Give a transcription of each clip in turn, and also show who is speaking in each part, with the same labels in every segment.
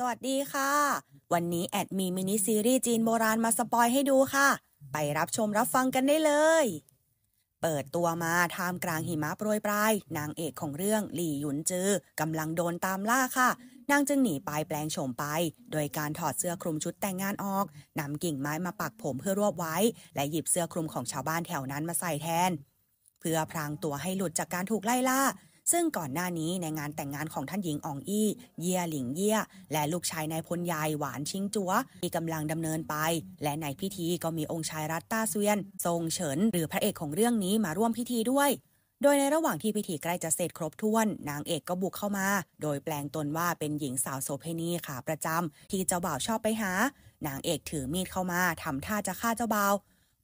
Speaker 1: สวัสดีค่ะ วันนี้แอดมีมินิซีรีส์จีนโบราณมาสปอยให้ดูค่ะ ไปรับชมรับฟังกันได้เลย เปิดตัวมาท่ามกลางหิมะโปรยปลาย นางเอกของเรื่องหลี่หยุนจือกำลังโดนตามล่าค่ะ นางจึงหนีไปแปลงโฉมไป โดยการถอดเสื้อคลุมชุดแต่งงานออกนำกิ่งไม้มาปักผมเพื่อรวบไว้ และหยิบเสื้อคลุมของชาวบ้านแถวนั้นมาใส่แทน เพื่อพรางตัวให้หลุดจากการถูกไล่ล่าซึ่งก่อนหน้านี้ในงานแต่งงานของท่านหญิงอองอี้เยี่ยหลิงเยี่ย และลูกชายนายพลยายหวานชิงจัวที่กำลังดำเนินไป และในพิธีก็มีองค์ชายรัตต้าเซียนทรงเฉินหรือพระเอกของเรื่องนี้มาร่วมพิธีด้วย โดยในระหว่างที่พิธีใกล้จะเสร็จครบถ้วน นางเอกก็บุกเข้ามา โดยแปลงตนว่าเป็นหญิงสาวโสเพณีขาประจำที่เจ้าบ่าวชอบไปหา นางเอกถือมีดเข้ามาทำท่าจะฆ่าเจ้าบ่าว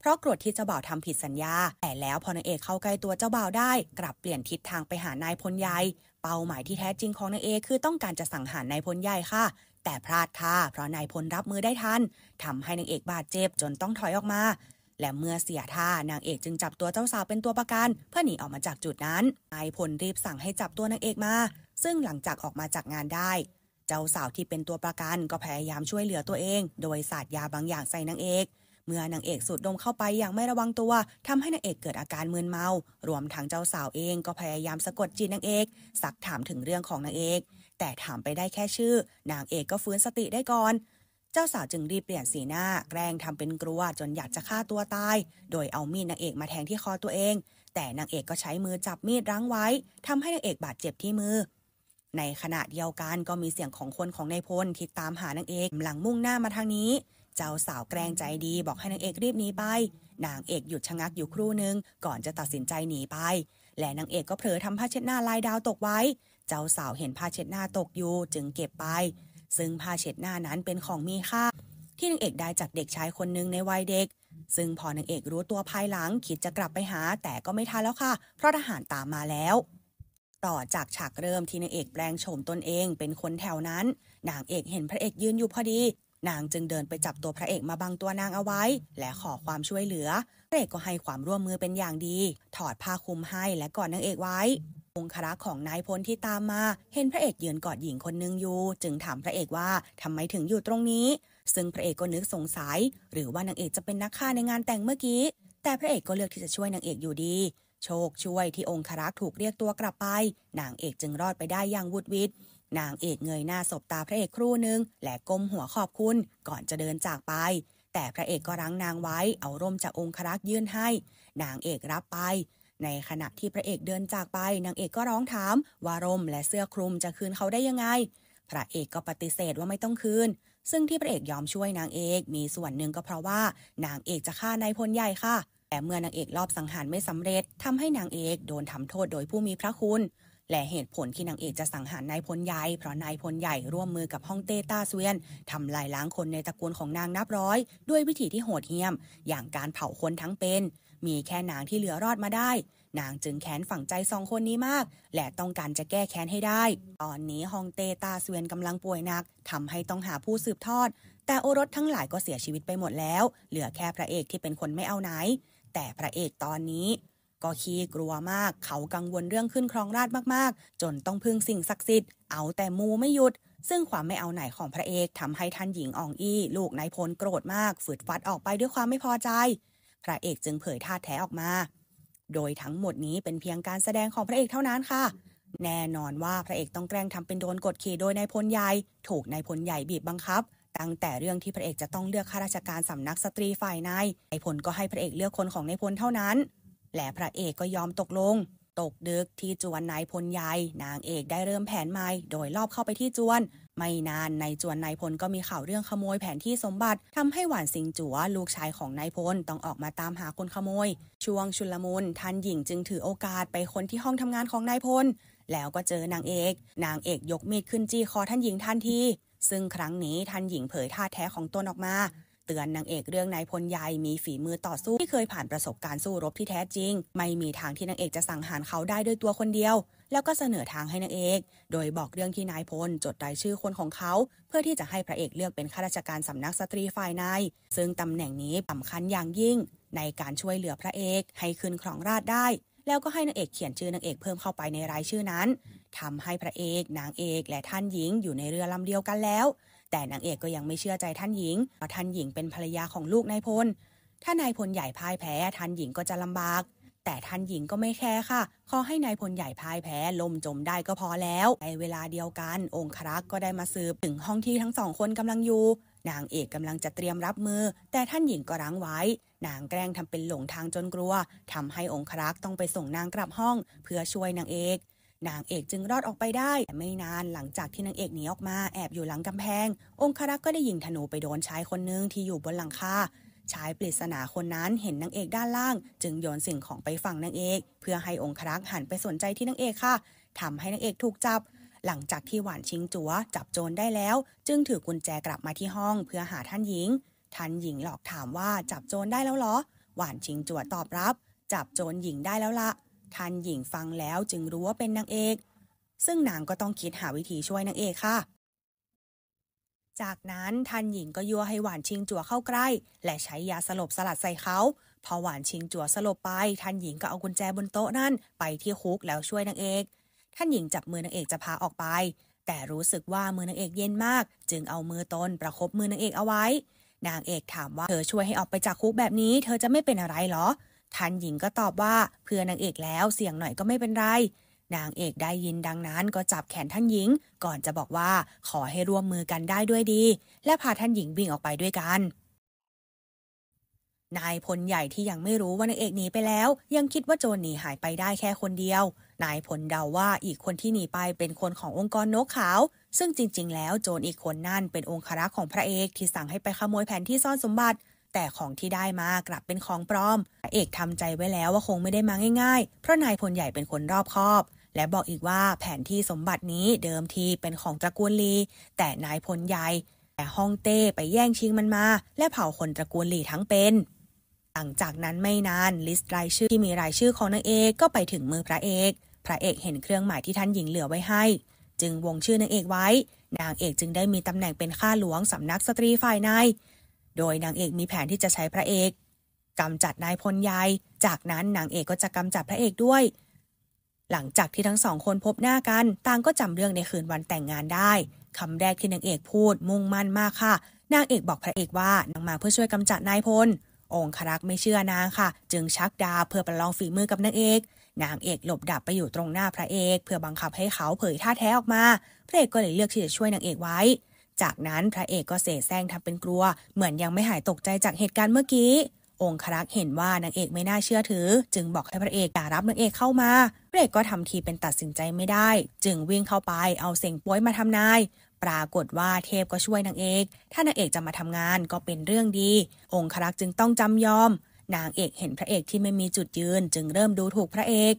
Speaker 1: เพราะโกรธที่เจ้าบ่าวทำผิดสัญญา แต่แล้วพอนางเอกเข้าใกล้ตัวเจ้าบ่าวได้ กลับเปลี่ยนทิศทางไปหานายพลใหญ่ เป้าหมายที่แท้จริงของนางเอกคือต้องการจะสังหารนายพลใหญ่ค่ะ แต่พลาดค่ะเพราะนายพลรับมือได้ทันทำให้นางเอกบาดเจ็บจนต้องถอยออกมา และเมื่อเสียท่านางเอกจึงจับตัวเจ้าสาวเป็นตัวประกัน เพื่อหนีออกมาจากจุดนั้น นายพลรีบสั่งให้จับตัวนางเอกมา ซึ่งหลังจากออกมาจากงานได้ เจ้าสาวที่เป็นตัวประกันก็พยายามช่วยเหลือตัวเอง โดยสาดยาบางอย่างใส่นางเอกเมื่อนางเอกสูดดมเข้าไปอย่างไม่ระวังตัว ทำให้นางเอกเกิดอาการมึนเมา รวมทั้งเจ้าสาวเองก็พยายามสะกดจิตนางเอกซักถามถึงเรื่องของนางเอก แต่ถามไปได้แค่ชื่อนางเอกก็ฟื้นสติได้ก่อน เจ้าสาวจึงรีบเปลี่ยนสีหน้าแกล้งทำเป็นกลัวจนอยากจะฆ่าตัวตาย โดยเอามีดนางเอกมาแทงที่คอตัวเอง แต่นางเอกก็ใช้มือจับมีดรั้งไว้ทำให้นางเอกบาดเจ็บที่มือ ในขณะเดียวกันก็มีเสียงของคนของนายพลที่ตามหานางเอกหลังมุ่งหน้ามาทางนี้เจ้าสาวแกล้งใจดีบอกให้นางเอกรีบหนีไป นางเอกหยุดชะงักอยู่ครู่หนึ่งก่อนจะตัดสินใจหนีไป และนางเอกก็เผลอทำผ้าเช็ดหน้าลายดาวตกไว้ เจ้าสาวเห็นผ้าเช็ดหน้าตกอยู่ จึงเก็บไป ซึ่งผ้าเช็ดหน้านั้นเป็นของมีค่า ที่นางเอกได้จากเด็กชายคนหนึ่งในวัยเด็ก ซึ่งพอนางเอกรู้ตัวภายหลัง คิดจะกลับไปหา แต่ก็ไม่ทันแล้วค่ะ เพราะทหารตามมาแล้ว ต่อจากฉากเริ่มที่นางเอกแปลงโฉมตนเองเป็นคนแถวนั้นนางเอกเห็นพระเอกยืนอยู่พอดีนางจึงเดินไปจับตัวพระเอกมาบังตัวนางเอาไว้ และขอความช่วยเหลือพระเอกก็ให้ความร่วมมือเป็นอย่างดี ถอดผ้าคลุมให้และกอดนางเอกไว้ องครักษของนายพลที่ตามมาเห็นพระเอกยืนกอดหญิงคนนึงอยู่ จึงถามพระเอกว่าทำไมถึงอยู่ตรงนี้ซึ่งพระเอกก็นึกสงสัย หรือว่านางเอกจะเป็นนักฆ่าในงานแต่งเมื่อกี้ แต่พระเอกก็เลือกที่จะช่วยนางเอกอยู่ดี โชคช่วยที่องครักษ์ถูกเรียกตัวกลับไปนางเอกจึงรอดไปได้อย่างวุดวิดนางเอกเงยหน้าสบตาพระเอกครู่หนึ่งและก้มหัวขอบคุณก่อนจะเดินจากไป แต่พระเอกก็รั้งนางไว้เอาร่มจากองครักษ์ยื่นให้ นางเอกรับไป ในขณะที่พระเอกเดินจากไป นางเอกก็ร้องถามว่าร่มและเสื้อคลุมจะคืนเขาได้ยังไง พระเอกก็ปฏิเสธว่าไม่ต้องคืน ซึ่งที่พระเอกยอมช่วยนางเอกมีส่วนหนึ่งก็เพราะว่า นางเอกจะฆ่านายพลใหญ่ค่ะ แต่เมื่อนางเอกรอบสังหารไม่สำเร็จ ทำให้นางเอกโดนทำโทษโดยผู้มีพระคุณและเหตุผลที่นางเอกจะสังหารนายพลใหญ่เพราะนายพลใหญ่ร่วมมือกับฮ่องเต้ต้าเวียนทำลายล้างคนในตระกูลของนางนับร้อย ด้วยวิธีที่โหดเหี้ยม อย่างการเผาคนทั้งเป็น มีแค่นางที่เหลือรอดมาได้ นางจึงแค้นฝังใจสองคนนี้มาก และต้องการจะแก้แค้นให้ได้ ตอนนี้ฮองเตตาเซียนกำลังป่วยหนักทำให้ต้องหาผู้สืบทอด แต่โอรสทั้งหลายก็เสียชีวิตไปหมดแล้ว เหลือแค่พระเอกที่เป็นคนไม่เอาไหน แต่พระเอกตอนนี้ก็ขี้กลัวมาก เขากังวลเรื่องขึ้นครองราชมากๆ จนต้องพึ่งสิ่งศักดิ์สิทธิ์ เอาแต่มูไม่หยุด ซึ่งความไม่เอาไหนของพระเอกทำให้ท่านหญิงอองอี้ลูกนายพลโกรธมาก ฝืดฟัดออกไปด้วยความไม่พอใจ พระเอกจึงเผยท่าแท้ออกมา โดยทั้งหมดนี้เป็นเพียงการแสดงของพระเอกเท่านั้นค่ะ แน่นอนว่าพระเอกต้องแกล้งทำเป็นโดนกดขี่โดยนายพลใหญ่ ถูกนายพลใหญ่บีบบังคับ ตั้งแต่เรื่องที่พระเอกจะต้องเลือกข้าราชการสำนักสตรีฝ่ายนายนายพลก็ให้พระเอกเลือกคนของนายพลเท่านั้นและพระเอกก็ยอมตกลง ตกดึกที่จวนนายพลใหญ่นางเอกได้เริ่มแผนใหม่ โดยลอบเข้าไปที่จวน ไม่นานนายจวนนายพลก็มีข่าวเรื่องขโมยแผนที่สมบัติ ทำให้หวานสิงจัวลูกชายของนายพล ต้องออกมาตามหาคนขโมย ช่วงชุลมุนท่านหญิงจึงถือโอกาสไปคนที่ห้องทำงานของนายพล แล้วก็เจอนางเอก นางเอกยกมีดขึ้นจี้คอท่านหญิงทันทีซึ่งครั้งนี้ท่านหญิงเผยท่าแท้ของตนออกมาเตือนนางเอกเรื่องนายพลยายมีฝีมือต่อสู้ที่เคยผ่านประสบการณ์สู้รบที่แท้จริง ไม่มีทางที่นางเอกจะสังหารเขาได้ด้วยตัวคนเดียว แล้วก็เสนอทางให้นางเอก โดยบอกเรื่องที่นายพลจดรายชื่อคนของเขา เพื่อที่จะให้พระเอกเลือกเป็นข้าราชการสำนักสตรีฝ่ายนายซึ่งตำแหน่งนี้สำคัญอย่างยิ่งในการช่วยเหลือพระเอกให้ขึ้นครองราชได้ แล้วก็ให้นางเอกเขียนชื่อนางเอกเพิ่มเข้าไปในรายชื่อนั้น ทำให้พระเอกนางเอกและท่านหญิงอยู่ในเรือลำเดียวกันแล้วแต่นางเอกก็ยังไม่เชื่อใจท่านหญิงเพราะท่านหญิงเป็นภรรยาของลูกนายพล ถ้านายพลใหญ่พ่ายแพ้ท่านหญิงก็จะลำบาก แต่ท่านหญิงก็ไม่แคร์ค่ะ ขอให้นายพลใหญ่พ่ายแพ้ลมจมได้ก็พอแล้ว ในเวลาเดียวกัน องครักษ์ก็ได้มาสืบถึงห้องที่ทั้งสองคนกำลังอยู่ นางเอกกำลังจะเตรียมรับมือ แต่ท่านหญิงก็รั้งไว้ นางแกล้งทำเป็นหลงทางจนกลัวทำให้องครักษ์ต้องไปส่งนางกลับห้อง เพื่อช่วยนางเอกนางเอกจึงรอดออกไปได้ แต่ไม่นานหลังจากที่นางเอกหนีออกมาแอบอยู่หลังกำแพง องครักษ์ก็ได้ยิงธนูไปโดนชายคนหนึ่งที่อยู่บนหลังคาชายปริศนาคนนั้นเห็นนางเอกด้านล่างจึงโยนสิ่งของไปฝั่งนางเอก เพื่อให้องครักษ์หันไปสนใจที่นางเอกค่ะทำให้นางเอกถูกจับ หลังจากที่หวานชิงจัวจับโจรได้แล้ว จึงถือกุญแจกลับมาที่ห้องเพื่อหาท่านหญิงท่านหญิงหลอกถามว่าจับโจรได้แล้วเหรอ หวานชิงจัวตอบรับ จับโจรหญิงได้แล้วละท่านหญิงฟังแล้วจึงรู้ว่าเป็นนางเอก ซึ่งนางก็ต้องคิดหาวิธีช่วยนางเอกค่ะ จากนั้นท่านหญิงก็ยั่วให้หวานชิงจั่วเข้าใกล้ และใช้ยาสลบสลัดใส่เขา พอหวานชิงจั่วสลบไปท่านหญิงก็เอากุญแจบนโต๊ะนั่นไปที่คุกแล้วช่วยนางเอก ท่านหญิงจับมือนางเอกจะพาออกไป แต่รู้สึกว่ามือนางเอกเย็นมาก จึงเอามือตนประคบมือนางเอกเอาไว้ นางเอกถามว่าเธอช่วยให้ออกไปจากคุกแบบนี้ เธอจะไม่เป็นอะไรหรอท่านหญิงก็ตอบว่าเพื่อนางเอกแล้วเสียงหน่อยก็ไม่เป็นไรนางเอกได้ยินดังนั้น ก็จับแขนท่านหญิง ก่อนจะบอกว่าขอให้ร่วมมือกันได้ด้วยดี และพาท่านหญิงวิ่งออกไปด้วยกัน นายพลใหญ่ที่ยังไม่รู้ว่านางเอกหนีไปแล้วยังคิดว่าโจรหนี หายไปได้แค่คนเดียว นายพลเดาว่าอีกคนที่หนีไปเป็นคนขององค์กรนกขาว ซึ่งจริงๆ แล้วโจรอีกคนนั่นเป็นองครักษ์ของพระเอกที่สั่งให้ไปขโมยแผนที่ซ่อนสมบัติแต่ของที่ได้มากลับเป็นของปลอมเอกทำใจไว้แล้วว่าคงไม่ได้มาง่ายๆ เพราะนายพลใหญ่เป็นคนรอบคอบ และบอกอีกว่าแผนที่สมบัตินี้เดิมทีเป็นของตระกูลลีแต่นายพลใหญ่แต่ฮ่องเต้ไปแย่งชิงมันมา และเผาคนตระกูลลีทั้งเป็น หลังจากนั้นไม่นานลิสต์รายชื่อที่มีรายชื่อของนางเอกก็ไปถึงมือพระเอก พระเอกเห็นเครื่องหมายที่ท่านหญิงเหลือไว้ให้ จึงวงชื่อนางเอกไว้ นางเอกจึงได้มีตำแหน่งเป็นข้าหลวงสำนักสตรีฝ่ายในโดยนางเอกมีแผนที่จะใช้พระเอกกำจัดนายพลยายจากนั้นนางเอกก็จะกำจัดพระเอกด้วย หลังจากที่ทั้งสองคนพบหน้ากันต่างก็จำเรื่องในคืนวันแต่งงานได้ คำแรกที่นางเอกพูดมุ่งมั่นมากค่ะ นางเอกบอกพระเอกว่านางมาเพื่อช่วยกำจัดนายพล องครักษ์ไม่เชื่อนางค่ะ จึงชักดาบเพื่อประลองฝีมือกับนางเอก นางเอกหลบดับไปอยู่ตรงหน้าพระเอก เพื่อบังคับให้เขาเผยท่าแท้ออกมา พระเอกก็เลยเลือกที่จะช่วยนางเอกไว้จากนั้นพระเอกก็เสแสร้งทำเป็นกลัว เหมือนยังไม่หายตกใจจากเหตุการณ์เมื่อกี้องครักษ์เห็นว่านางเอกไม่น่าเชื่อถือ จึงบอกให้พระเอกอย่ารับนางเอกเข้ามาพระเอกก็ทำทีเป็นตัดสินใจไม่ได้ จึงวิ่งเข้าไป เอาเสียงป้วยมาทำนายปรากฏว่าเทพก็ช่วยนางเอกถ้านางเอกจะมาทำงานก็เป็นเรื่องดี องครักษ์จึงต้องจำยอม นางเอกเห็นพระเอกที่ไม่มีจุดยืน จึงเริ่มดูถูกพระเอก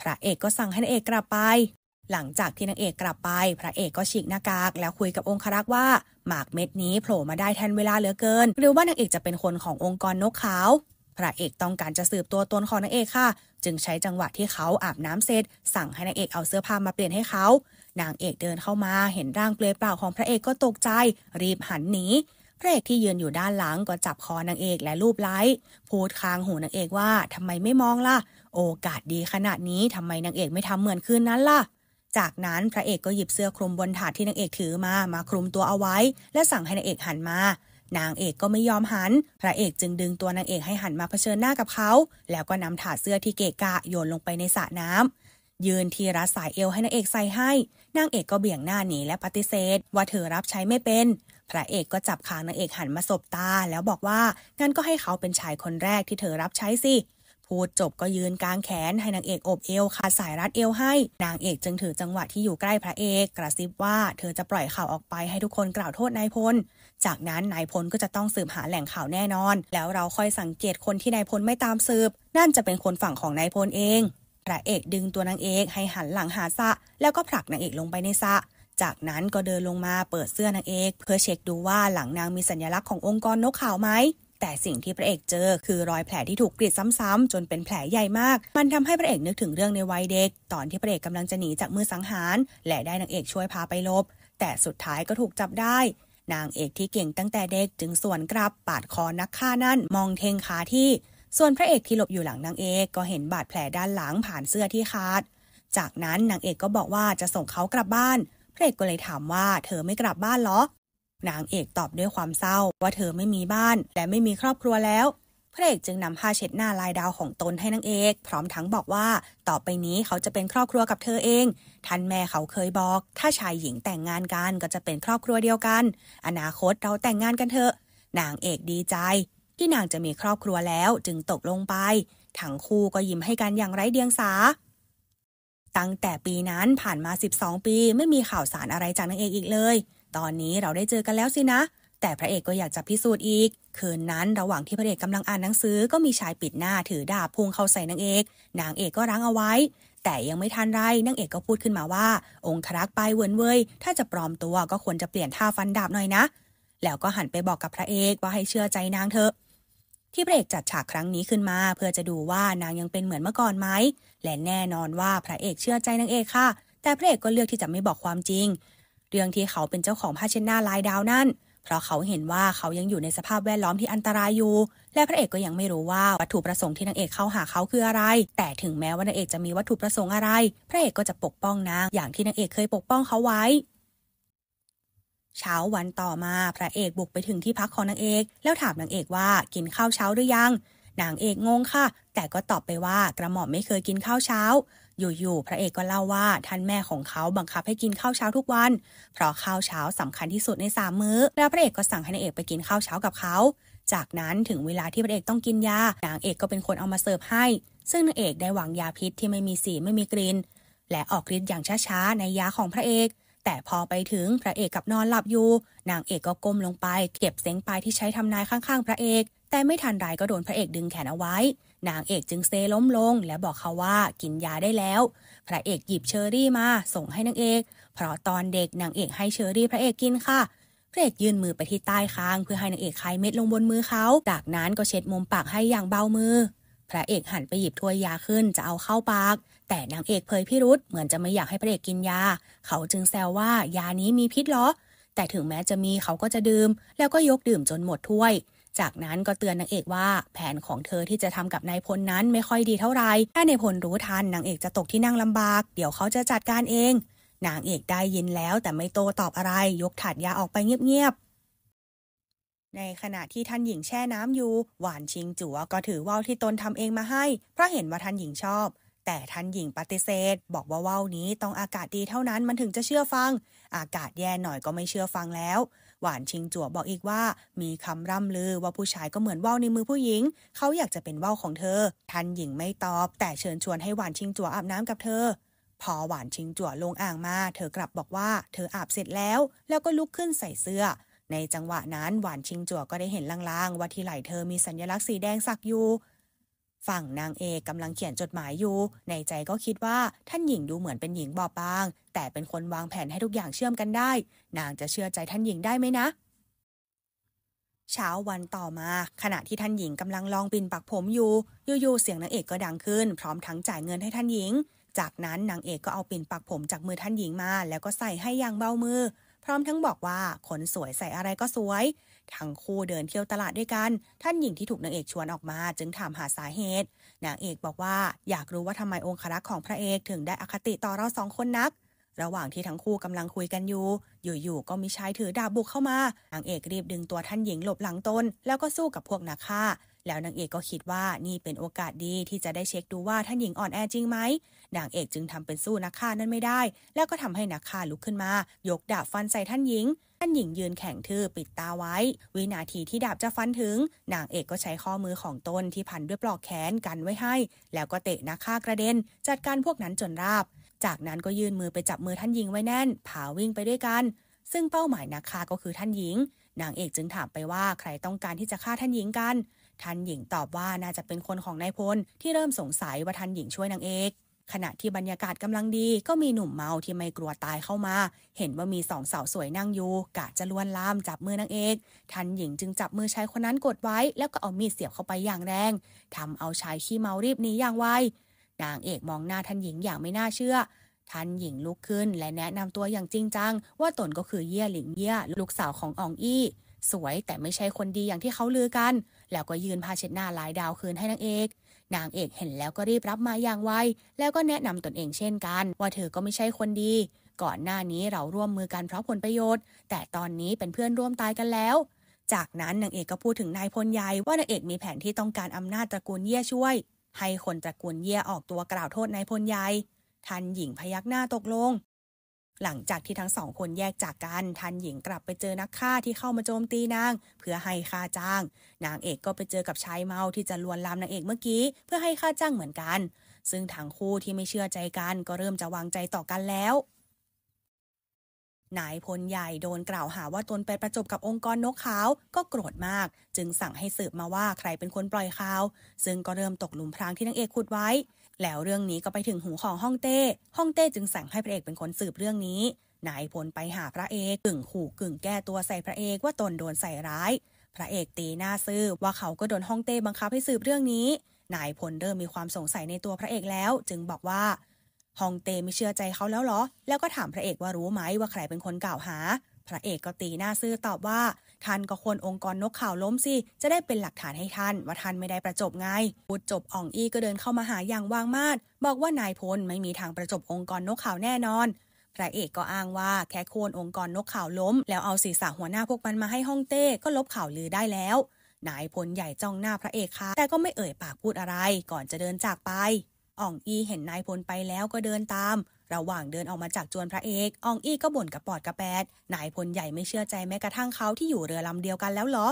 Speaker 1: พระเอกก็สั่งให้นางเอกกลับไปหลังจากที่นางเอกกลับไป พระเอกก็ฉีกหน้ากากแล้วคุยกับองค์ครักษ์ว่าหมากเม็ดนี้โผล่มาได้แทนเวลาเหลือเกิน หรือว่านางเอกจะเป็นคนขององค์กรนกขาว พระเอกต้องการจะสืบตัวตนของนางเอกค่ะ จึงใช้จังหวะที่เขาอาบน้ำเสร็จสั่งให้นางเอกเอาเสื้อผ้ามาเปลี่ยนให้เขา นางเอกเดินเข้ามาเห็นร่างเปลือยเปล่าของพระเอกก็ตกใจรีบหันหนี พระเอกที่ยืนอยู่ด้านหลังก็จับคอนางเอกและรูปไล้พูดคางหูนางเอกว่าทำไมไม่มองล่ะ โอกาสดีขนาดนี้ทำไมนางเอกไม่ทำเหมือนคืนนั้นล่ะจากนั้นพระเอกก็หยิบเสื้อคลุมบนถาดที่นางเอกถือมามาคลุมตัวเอาไว้ และสั่งให้นางเอกหันมา นางเอกก็ไม่ยอมหันพระเอกจึงดึงตัวนางเอกให้หันมาเผชิญหน้ากับเขา แล้วก็นำถาดเสื้อที่เกะกะโยนลงไปในสระน้ำยืนทีรัดสายเอวให้นางเอกใส่ให้นางเอกก็เบี่ยงหน้าหนีและปฏิเสธว่าเธอรับใช้ไม่เป็น พระเอกก็จับขางนางเอกหันมาสบตาแล้วบอกว่างั้นก็ให้เขาเป็นชายคนแรกที่เธอรับใช้สิพูดจบก็ยืนกลางแขนให้นางเอกอบเอวคาสายรัดเอวให้นางเอกจึงถือจังหวะที่อยู่ใกล้พระเอกกระซิบว่า เธอจะปล่อยข่าวออกไปให้ทุกคนกล่าวโทษนายพลจากนั้นนายพลก็จะต้องสืบหาแหล่งข่าวแน่นอน แล้วเราค่อยสังเกตคนที่นายพลไม่ตามสืบนั่นจะเป็นคนฝั่งของนายพลเองพระเอกดึงตัวนางเอกให้หันหลังหาสะแล้วก็ผลักนางเอกลงไปในสะจากนั้นก็เดินลงมาเปิดเสื้อนางเอก เพื่อเช็คดูว่าหลังนางมีสัญลักษณ์ขององค์กรนกขาวไหมแต่สิ่งที่พระเอกเจอคือรอยแผลที่ถูกกรีดซ้ำๆจนเป็นแผลใหญ่มาก มันทำให้พระเอกนึกถึงเรื่องในวัยเด็ก ตอนที่พระเอกกำลังจะหนีจากมือสังหาร และได้นางเอกช่วยพาไปลบ แต่สุดท้ายก็ถูกจับได้ นางเอกที่เก่งตั้งแต่เด็ก จึงส่วนกลับ ปาดคอนักฆ่านั่นมองเทงขาที่ ส่วนพระเอกที่หลบอยู่หลังนางเอกก็เห็นบาดแผลด้านหลังผ่านเสื้อที่ขาดจากนั้นนางเอกก็บอกว่าจะส่งเขากลับบ้านพระเอกก็เลยถามว่า เธอไม่กลับบ้านหรอนางเอกตอบด้วยความเศร้าว่าเธอไม่มีบ้านและไม่มีครอบครัวแล้วพระเอกจึงนำผ้าเช็ดหน้าลายดาวของตนให้นางเอก พร้อมทั้งบอกว่าต่อไปนี้เขาจะเป็นครอบครัวกับเธอเองท่านแม่เขาเคยบอกถ้าชายหญิงแต่งงานกันก็จะเป็นครอบครัวเดียวกัน อนาคตเราแต่งงานกันเถอะนางเอกดีใจที่นางจะมีครอบครัวแล้วจึงตกลงไปทั้งคู่ก็ยิ้มให้กันอย่างไร้เดียงสา ตั้งแต่ปีนั้นผ่านมา 12 ปีไม่มีข่าวสารอะไรจากนางเอกอีกเลยตอนนี้เราได้เจอกันแล้วสินะ แต่พระเอกก็อยากจะพิสูจน์อีก คืนนั้นระหว่างที่พระเอกกำลังอ่านหนังสือก็มีชายปิดหน้าถือดาบพุ่งเข้าใส่ นางเอก นางเอกก็รั้งเอาไว้ แต่ยังไม่ทันไร นางเอกก็พูดขึ้นมาว่า องครักษ์ไปเวินเว้ยถ้าจะปลอมตัวก็ควรจะเปลี่ยนท่าฟันดาบหน่อยนะ แล้วก็หันไปบอกกับพระเอกว่าให้เชื่อใจนางเถอะที่พระเอกจัดฉากครั้งนี้ขึ้นมา เพื่อจะดูว่านางยังเป็นเหมือนเมื่อก่อนไหม และแน่นอนว่าพระเอกเชื่อใจนางเอกค่ะ แต่พระเอกก็เลือกที่จะไม่บอกความจริงรื่องที่เขาเป็นเจ้าของผ้าเช็ดหน้าลายดาวนั่น เพราะเขาเห็นว่าเขายังอยู่ในสภาพแวดล้อมที่อันตรายอยู่ และพระเอกก็ยังไม่รู้ว่าวัตถุประสงค์ที่นางเอกเข้าหาเขาคืออะไร แต่ถึงแม้ว่านางเอกจะมีวัตถุประสงค์อะไร พระเอกก็จะปกป้องนางอย่างที่นางเอกเคยปกป้องเขาไว้ เช้าวันต่อมาพระเอกบุกไปถึงที่พักของนางเอก แล้วถามนางเอกว่ากินข้าวเช้าหรือยัง นางเอกงงค่ะ แต่ก็ตอบไปว่ากระหม่อมไม่เคยกินข้าวเช้าอยู่ๆพระเอกก็เล่าว่า ท่านแม่ของเขาบังคับให้กินข้าวเช้าทุกวัน เพราะข้าวเช้าสำคัญที่สุดในสามมือ้อแล้วพระเอกก็สั่งให้นางเอกไปกินข้าวเช้ากับเขา จากนั้นถึงเวลาที่พระเอกต้องกินยานางเอกก็เป็นคนเอามาเสิร์ฟให้ ซึ่งนางเอกได้หวังยาพิษที่ไม่มีสี ไม่มีกลิ่น และออกฤทธิ์อย่างช้าๆในยาของพระเอกแต่พอไปถึงพระเอกกับนอนหลับอยู่นางเอกก็ก้มลงไปเก็บเสียงปลายที่ใช้ทำนายข้างๆพระเอกแต่ไม่ทันไรก็โดนพระเอกดึงแขนเอาไว้นางเอกจึงเซล้มลงและบอกเขาว่ากินยาได้แล้วพระเอกหยิบเชอรี่มาส่งให้นางเอก เพราะตอนเด็กนางเอกให้เชอรี่พระเอกกินค่ะพระเอกยื่นมือไปที่ใต้คางเพื่อให้นางเอกคลายเม็ดลงบนมือเขา จากนั้นก็เช็ดมุมปากให้อย่างเบามือ พระเอกหันไปหยิบถ้วยยาขึ้นจะเอาเข้าปาก แต่นางเอกเผยพิรุษเหมือนจะไม่อยากให้พระเอกกินยา เขาจึงแซวว่ายานี้มีพิษเหรอแต่ถึงแม้จะมีเขาก็จะดื่มแล้วก็ยกดื่มจนหมดถ้วยจากนั้นก็เตือนนางเอกว่าแผนของเธอที่จะทำกับนายพลนั้นไม่ค่อยดีเท่าไหร่ถ้านายพลรู้ทันนางเอกจะตกที่นั่งลำบาก เดี๋ยวเขาจะจัดการเอง นางเอกได้ยินแล้วแต่ไม่โตตอบอะไรยกถาดยาออกไปเงียบในขณะที่ท่านหญิงแช่น้ำอยู่ หวานชิงจั๋วก็ถือว่าวที่ตนทำเองมาให้เพราะเห็นว่าท่านหญิงชอบ แต่ท่านหญิงปฏิเสธ บอกว่าว่าวนี้ ต้องอากาศดีเท่านั้นมันถึงจะเชื่อฟัง อากาศแย่หน่อยก็ไม่เชื่อฟังแล้วหวานชิงจั่วบอกอีกว่า มีคำร่ำลือว่าผู้ชายก็เหมือนว่าวในมือผู้หญิง เขาอยากจะเป็นว่าวของเธอทันหญิงไม่ตอบ แต่เชิญชวนให้หวานชิงจั่วอาบน้ำกับเธอ พอหวานชิงจั่วลงอ่างมา เธอกลับบอกว่าเธออาบเสร็จแล้วแล้วก็ลุกขึ้นใส่เสื้อ ในจังหวะนั้นหวานชิงจั่วก็ได้เห็นลางๆว่าที่ไหล่เธอมีสัญลักษณ์สีแดงสักอยู่ฝั่งนางเอกกำลังเขียนจดหมายอยู่ในใจก็คิดว่าท่านหญิงดูเหมือนเป็นหญิงบอบบาง แต่เป็นคนวางแผนให้ทุกอย่างเชื่อมกันได้ นางจะเชื่อใจท่านหญิงได้ไหมนะ เช้าวันต่อมา ขณะที่ท่านหญิงกำลังลองปินปักผมอยู่ อยู่ๆเสียงนางเอกก็ดังขึ้น พร้อมทั้งจ่ายเงินให้ท่านหญิง จากนั้นนางเอกก็เอาปินปักผมจากมือท่านหญิงมาแล้วก็ใส่ให้อย่างเบามือพร้อมทั้งบอกว่าคนสวยใส่อะไรก็สวย ทั้งคู่เดินเที่ยวตลาดด้วยกัน ท่านหญิงที่ถูกนางเอกชวนออกมาจึงถามหาสาเหตุ นางเอกบอกว่าอยากรู้ว่าทำไมองครักษ์ของพระเอกถึงได้อคติต่อเราสองคนนัก ระหว่างที่ทั้งคู่กำลังคุยกันอยู่ อยู่ๆก็มีชายถือดาบบุกเข้ามา นางเอกรีบดึงตัวท่านหญิงหลบหลังตนแล้วก็สู้กับพวกนักฆ่าแล้วนางเอกก็คิดว่านี่เป็นโอกาสดีที่จะได้เช็คดูว่าท่านหญิงอ่อนแอจริงไหม นางเอกจึงทำเป็นสู้นักฆ่านั้นไม่ได้ แล้วก็ทำให้นักฆ่าลุกขึ้นมา ยกดาบฟันใส่ท่านหญิง ท่านหญิงยืนแข็งทื่อปิดตาไว้ วินาทีที่ดาบจะฟันถึง นางเอกก็ใช้ข้อมือของตนที่พันด้วยปลอกแขนกันไว้ให้ แล้วก็เตะนักฆ่ากระเด็น จัดการพวกนั้นจนราบ จากนั้นก็ยื่นมือไปจับมือท่านหญิงไว้แน่นผาวิ่งไปด้วยกัน ซึ่งเป้าหมายนักฆ่าก็คือท่านหญิง นางเอกจึงถามไปว่าใครต้องการที่จะฆ่าท่านหญิงกันท่านหญิงตอบว่าน่าจะเป็นคนของนายพลที่เริ่มสงสัยว่าท่านหญิงช่วยนางเอกขณะที่บรรยากาศกำลังดีก็มีหนุ่มเมาที่ไม่กลัวตายเข้ามาเห็นว่ามีสองสาวสวยนั่งอยู่กะจะลวนลามจับมือนางเอกทันหญิงจึงจับมือชายคนนั้นกดไว้แล้วก็เอามีดเสียบเข้าไปอย่างแรง ทำเอาชายขี้เมารีบหนีอย่างไวนางเอกมองหน้าทันหญิงอย่างไม่น่าเชื่อทันหญิงลุกขึ้นและแนะนำตัวอย่างจริงจังว่าตนก็คือเย่หลิงเย่ลูกสาวของอองอี้สวยแต่ไม่ใช่คนดีอย่างที่เขาลือกันแล้วก็ยืนพาเช็ดหน้าหลายดาวคืนให้นางเอก นางเอกเห็นแล้วก็รีบรับมาอย่างไว แล้วก็แนะนำตนเองเช่นกัน ว่าเธอก็ไม่ใช่คนดี ก่อนหน้านี้เราร่วมมือกันเพราะผลประโยชน์ แต่ตอนนี้เป็นเพื่อนร่วมตายกันแล้ว จากนั้นนางเอกก็พูดถึงนายพลใหญ่ว่านางเอกมีแผนที่ต้องการอำนาจตระกูลเย่ช่วย ให้คนตระกูลเย่ออกตัวกล่าวโทษนายพลใหญ่ทันหญิงพยักหน้าตกลงหลังจากที่ทั้งสองคนแยกจากกัน ทันหญิงกลับไปเจอนักฆ่าที่เข้ามาโจมตีนาง เพื่อให้ค่าจ้าง นางเอกก็ไปเจอกับชายเมาที่จะลวนลามนางเอกเมื่อกี้เพื่อให้ค่าจ้างเหมือนกัน ซึ่งทั้งคู่ที่ไม่เชื่อใจกันก็เริ่มจะวางใจต่อกันแล้วนายพลใหญ่โดนกล่าวหาว่าตนไปประจบกับองค์กรนกขาวก็โกรธมาก จึงสั่งให้สืบมาว่าใครเป็นคนปล่อยข่าว ซึ่งก็เริ่มตกหลุมพรางที่นางเอกขุดไว้แล้วเรื่องนี้ก็ไปถึงหูของฮ่องเต้ ฮ่องเต้จึงสั่งให้พระเอกเป็นคนสืบเรื่องนี้ นายพลไปหาพระเอกกึ่งขู่กึ่งแก้ตัวใส่พระเอกว่าตนโดนใส่ร้าย พระเอกตีหน้าซื่อว่าเขาก็โดนฮ่องเต้บังคับให้สืบเรื่องนี้ นายพลเริ่มมีความสงสัยในตัวพระเอกแล้ว จึงบอกว่าฮ่องเต้ไม่เชื่อใจเขาแล้วเหรอ แล้วก็ถามพระเอกว่ารู้ไหมว่าใครเป็นคนกล่าวหา พระเอกก็ตีหน้าซื่อตอบว่าท่านก็ควรองค์กรนกข่าวล้มสิจะได้เป็นหลักฐานให้ท่าน ว่าท่านไม่ได้ประจบไงพูดจบอ่องอีก็เดินเข้ามาหาอย่างวางมาดบอกว่านายพลไม่มีทางประจบองค์กรนกข่าวแน่นอนพระเอกก็อ้างว่าแค่โค่นองค์กรนกข่าวล้ม แล้วเอาศีรษะหัวหน้าพวกมันมาให้ห้องเต้ก็ลบข่าวลือได้แล้วนายพลใหญ่จ้องหน้าพระเอกค่ะแต่ก็ไม่เอ่ยปากพูดอะไร ก่อนจะเดินจากไปอ่องอีเห็นนายพลไปแล้วก็เดินตามระหว่างเดินออกมาจากจวนพระเอกอองอี้ก็บ่นกับปอดกระแปด นายพลใหญ่ไม่เชื่อใจแม้กระทั่งเขาที่อยู่เรือลำเดียวกันแล้วเหรอ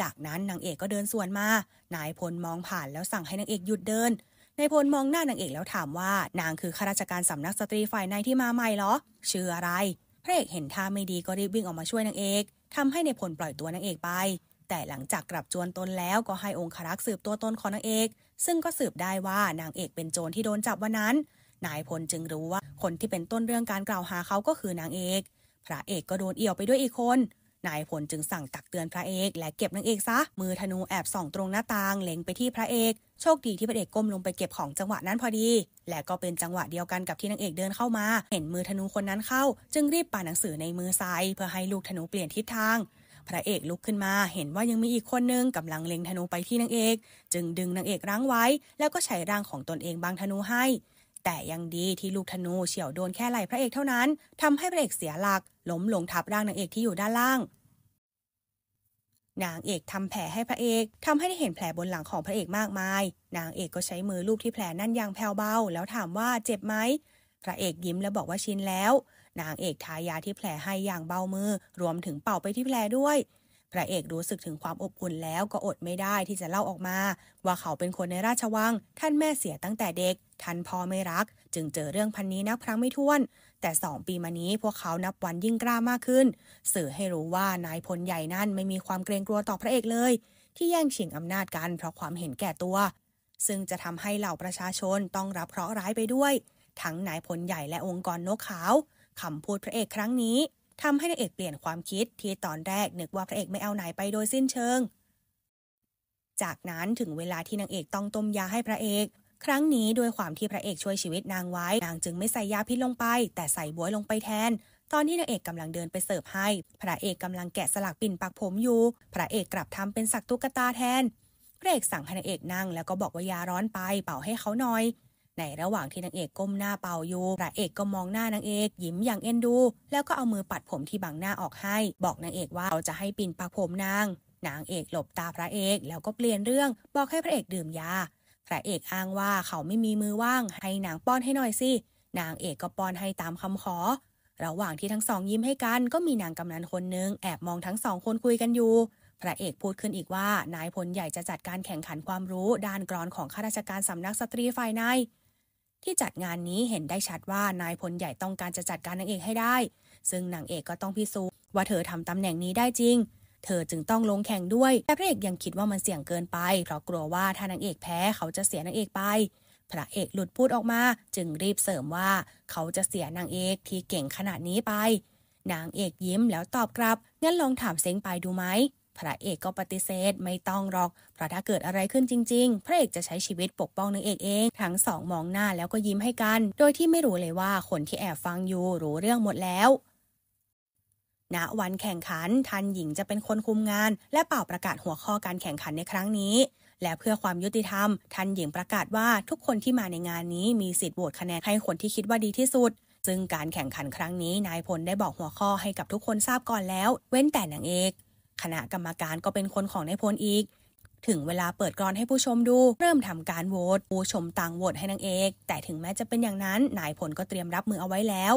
Speaker 1: จากนั้นนางเอกก็เดินสวนมา นายพลมองผ่านแล้วสั่งให้นางเอกหยุดเดิน นายพลมองหน้านางเอกแล้วถามว่า นางคือข้าราชการสำนักสตรีฝ่ายในที่มาใหม่เหรอชื่ออะไร พระเอกเห็นท่าไม่ดีก็รีบวิ่งออกมาช่วยนางเอกทำให้นายพลปล่อยตัวนางเอกไป แต่หลังจากกลับจวนตนแล้วก็ให้องครักษ์สืบตัวตนของนางเอก ซึ่งก็สืบได้ว่านางเอกเป็นโจรที่โดนจับวันนั้นนายพลจึงรู้ว่าคนที่เป็นต้นเรื่องการกล่าวหาเขาก็คือนางเอก พระเอกก็โดนเอี่ยวไปด้วยอีกคน นายพลจึงสั่งตักเตือนพระเอกและเก็บนางเอกซะ มือธนูแอบส่องตรงหน้าต่างเล็งไปที่พระเอก โชคดีที่พระเอกก้มลงไปเก็บของจังหวะนั้นพอดี และก็เป็นจังหวะเดียวกันกับที่นางเอกเดินเข้ามา เห็นมือธนูคนนั้นเข้าจึงรีบปาหนังสือในมือซ้ายเพื่อให้ลูกธนูเปลี่ยนทิศทาง พระเอกลุกขึ้นมาเห็นว่ายังมีอีกคนนึงกำลังเล็งธนูไปที่นางเอก จึงดึงนางเอกรั้งไว้แล้วก็ใช้ร่างของตนเองบางธนูให้แต่ยังดีที่ลูกธนูเฉียวโดนแค่ไหล่พระเอกเท่านั้น ทำให้พระเอกเสียหลัก ล้มลงทับร่างนางเอกที่อยู่ด้านล่าง นางเอกทำแผลให้พระเอกทำให้ได้เห็นแผลบนหลังของพระเอกมากมาย นางเอกก็ใช้มือลูบที่แผลนั่นอย่างแผ่วเบาแล้วถามว่าเจ็บไหม พระเอกยิ้มและบอกว่าชินแล้ว นางเอกทายาที่แผลให้อย่างเบามือรวมถึงเป่าไปที่แผลด้วยพระเอกรู้สึกถึงความอบอุ่นแล้วก็อดไม่ได้ที่จะเล่าออกมาว่าเขาเป็นคนในราชวัง ท่านแม่เสียตั้งแต่เด็ก ท่านพ่อไม่รัก จึงเจอเรื่องพันนี้นับครั้งไม่ถ้วน แต่สองปีมานี้พวกเขานับวันยิ่งกล้ามากขึ้น สื่อให้รู้ว่านายพลใหญ่นั่นไม่มีความเกรงกลัวต่อพระเอกเลย ที่แย่งชิงอำนาจกันเพราะความเห็นแก่ตัว ซึ่งจะทำให้เหล่าประชาชนต้องรับเคราะห์ร้ายไปด้วย ทั้งนายพลใหญ่และองค์กรนกขาวคำพูดพระเอกครั้งนี้ทำให้นางเอกเปลี่ยนความคิดที่ตอนแรกนึกว่าพระเอกไม่เอาไหนไปโดยสิ้นเชิง จากนั้นถึงเวลาที่นางเอกต้องต้มยาให้พระเอก ครั้งนี้ด้วยความที่พระเอกช่วยชีวิตนางไว้ นางจึงไม่ใส่ยาพิษลงไป แต่ใส่บวยลงไปแทน ตอนที่นางเอกกำลังเดินไปเสิร์ฟให้ พระเอกกำลังแกะสลักปิ่นปักผมอยู่ พระเอกกลับทำเป็นสักตุ๊กตาแทนพระเอกสั่งให้นางเอกนั่ง แล้วก็บอกว่ายาร้อนไปเป่าให้เขาหน่อยในระหว่างที่นางเอกก้มหน้าเป่าอยู่พระเอกก็มองหน้านางเอกยิ้มอย่างเอ็นดู แล้วก็เอามือปัดผมที่บังหน้าออกให้ บอกนางเอกว่าเราจะให้ปิ่นปักผมนาง นางเอกหลบตาพระเอกแล้วก็เปลี่ยนเรื่อง บอกให้พระเอกดื่มยาพระเอกอ้างว่าเขาไม่มีมือว่าง ให้นางป้อนให้หน่อยสิ นางเอกก็ป้อนให้ตามคำขอ ระหว่างที่ทั้งสองยิ้มให้กัน ก็มีนางกำนันคนหนึ่งแอบมองทั้งสองคนคุยกันอยู่ พระเอกพูดขึ้นอีกว่า นายพลใหญ่จะจัดการแข่งขันความรู้ ด้านกรอนของข้าราชการสำนักสตรีฝ่ายในที่จัดงานนี้เห็นได้ชัดว่านายพลใหญ่ต้องการจะจัดการนางเอกให้ได้ ซึ่งนางเอกก็ต้องพิสูจน์ว่าเธอทำตำแหน่งนี้ได้จริง เธอจึงต้องลงแข่งด้วย แต่พระเอกยังคิดว่ามันเสี่ยงเกินไป เพราะกลัวว่าถ้านางเอกแพ้เขาจะเสียนางเอกไป พระเอกหลุดพูดออกมาจึงรีบเสริมว่า เขาจะเสียนางเอกที่เก่งขนาดนี้ไป นางเอกยิ้มแล้วตอบกลับงั้นลองถามเซ็งไปดูไหมพระเอกก็ปฏิเสธไม่ต้องหรอก เพราะถ้าเกิดอะไรขึ้นจริงๆ พระเอกจะใช้ชีวิตปกป้องนางเอกเอง ทั้งสอง มองหน้าแล้วก็ยิ้มให้กัน โดยที่ไม่รู้เลยว่าคนที่แอบฟังอยู่รู้เรื่องหมดแล้วณนะวันแข่งขัน ทันหญิงจะเป็นคนคุมงาน และเป่าประกาศหัวข้อการแข่งขันในครั้งนี้ และเพื่อความยุติธรรม ทันหญิงประกาศว่าทุกคนที่มาในงานนี้ มีสิทธิ์โหวตคะแนนให้คนที่คิดว่าดีที่สุด ซึ่งการแข่งขันครั้งนี้ นายพลได้บอกหัวข้อให้กับทุกคนทราบก่อนแล้ว เว้นแต่นางเอกคณะกรรมการก็เป็นคนของนายพลอีก ถึงเวลาเปิดกรอนให้ผู้ชมดู เริ่มทำการโหวตผู้ชมต่างโหวตให้นางเอก แต่ถึงแม้จะเป็นอย่างนั้นนายพลก็เตรียมรับมือเอาไว้แล้ว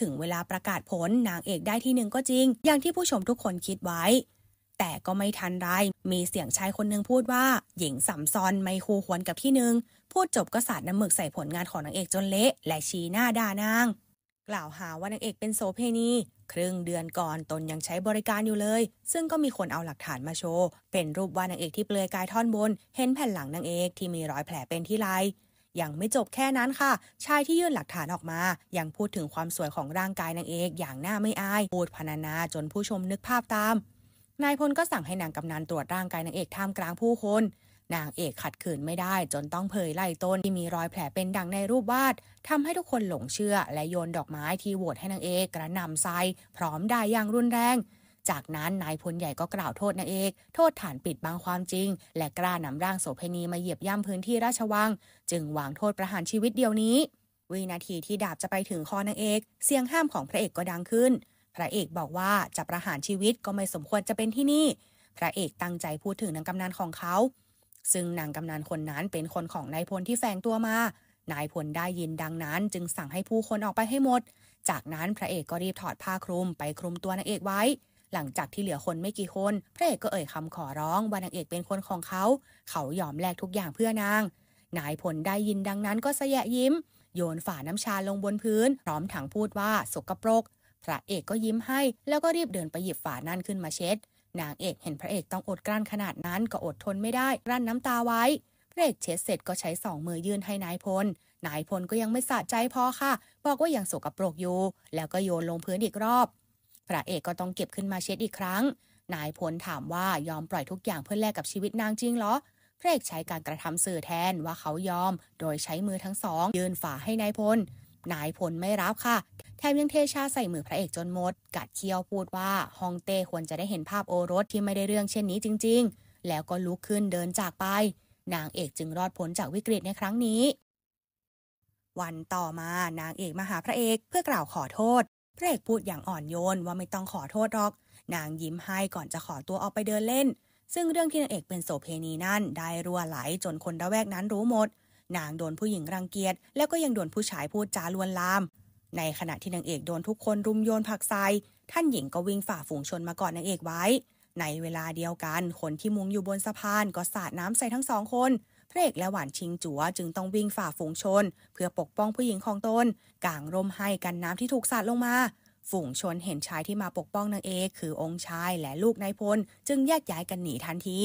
Speaker 1: ถึงเวลาประกาศผลนางเอกได้ที่หนึ่งก็จริง อย่างที่ผู้ชมทุกคนคิดไว้ แต่ก็ไม่ทันไรมีเสียงชายคนหนึ่งพูดว่า หญิงสำซอนไม่คู่ควรกับที่หนึ่ง พูดจบก็สาดน้ำหมึกใส่ผลงานของนางเอกจนเละ และชี้หน้าด่านางกล่าวหาว่านางเอกเป็นโสเพณีครึ่งเดือนก่อนตนยังใช้บริการอยู่เลย ซึ่งก็มีคนเอาหลักฐานมาโชว์ เป็นรูปว่านางเอกที่เปลือยกายท่อนบน เห็นแผ่นหลังนางเอกที่มีรอยแผลเป็นที่ไรล่ยังไม่จบแค่นั้นค่ะ ชายที่ยื่นหลักฐานออกมา ยังพูดถึงความสวยของร่างกายนางเอกอย่างหน้าไม่อาย พูดพรรณนา จนผู้ชมนึกภาพตาม นายพลก็สั่งให้นางกำนันตรวจร่างกายนางเอกท่ามกลางผู้คนนางเอกขัดขืนไม่ได้จนต้องเผยไล่ต้นที่มีรอยแผลเป็นดังในรูปวาดทำให้ทุกคนหลงเชื่อและโยนดอกไม้ที่โหวตให้นางเอกกระนำไซ พร้อมได้ยอย่างรุนแรง จากนั้นนายพลใหญ่ก็กล่าวโทษนางเอก โทษฐานปิดบังความจริงและกล้านำร่างโสเพณีมาเหยียบย่ำพื้นที่ราชวัง จึงวางโทษประหารชีวิตเดียวนี้วินาทีที่ดาบจะไปถึงคอนางเอกเสียงห้ามของพระเอกก็ดังขึ้นพระเอกบอกว่าจะประหารชีวิตก็ไม่สมควรจะเป็นที่นี่ พระเอกตั้งใจพูดถึงนางกำนันของเขาซึ่งนางกำนันคนนั้นเป็นคนของนายพลที่แฝงตัวมา นายพลได้ยินดังนั้น จึงสั่งให้ผู้คนออกไปให้หมด จากนั้นพระเอกก็รีบถอดผ้าคลุม ไปคลุมตัวนางเอกไว้ หลังจากที่เหลือคนไม่กี่คนพระเอกก็เอ่ยคำขอร้องว่านางเอกเป็นคนของเขา เขายอมแลกทุกอย่างเพื่อนาง นายพลได้ยินดังนั้นก็เสยยิ้ม โยนฝาน้ำชาลงบนพื้นพร้อมถังพูดว่าสกปรก พระเอกก็ยิ้มให้แล้วก็รีบเดินไปหยิบฝานั่นขึ้นมาเช็ดนางเอกเห็นพระเอกต้องอดกลั้นขนาดนั้นก็อดทนไม่ได้กลั้นน้ำตาไว้พระเอกเช็ดเสร็จก็ใช้สองมือยื่นให้นายพล นายพลก็ยังไม่สะใจพอค่ะ บอกว่ายังสกปรกอยู่แล้วก็โยนลงพื้นอีกรอบพระเอกก็ต้องเก็บขึ้นมาเช็ดอีกครั้งนายพลถามว่ายอมปล่อยทุกอย่างเพื่อแลกกับชีวิตนางจริงเหรอพระเอกใช้การกระทำสื่อแทนว่าเขายอม โดยใช้มือทั้งสอง ยื่นฝ่าให้นายพลนายพลไม่รับค่ะแถมยังเทชาใส่มือพระเอกจนมด กัดเคี้ยวพูดว่าฮองเต้ควรจะได้เห็นภาพโอรสที่ไม่ได้เรื่องเช่นนี้จริงๆ แล้วก็ลุกขึ้นเดินจากไป นางเอกจึงรอดพ้นจากวิกฤตในครั้งนี้ วันต่อมานางเอกมาหาพระเอกเพื่อกล่าวขอโทษ พระเอกพูดอย่างอ่อนโยนว่าไม่ต้องขอโทษหรอก นางยิ้มให้ก่อนจะขอตัวออกไปเดินเล่น ซึ่งเรื่องที่นางเอกเป็นโสเพณีนั่นได้รั่วไหลจนคนระแวกนั้นรู้หมด นางโดนผู้หญิงรังเกียจ แล้วก็ยังโดนผู้ชายพูดจาลวนลามในขณะที่นางเอกโดนทุกคนรุมโยนผักใส่ท่านหญิงก็วิ่งฝ่าฝูงชนมาก่อนนางเอกไว้ ในเวลาเดียวกัน คนที่มุงอยู่บนสะพานก็สาดน้ำใส่ทั้งสองคนพระเอกและหวานชิงจัวจึงต้องวิ่งฝ่าฝูงชนเพื่อปกป้องผู้หญิงของตนกางร่มให้กันน้ำที่ถูกสาดลงมา ฝูงชนเห็นชายที่มาปกป้องนางเอกคือองค์ชายและลูกนายพลจึงแยกย้ายกันหนีทันที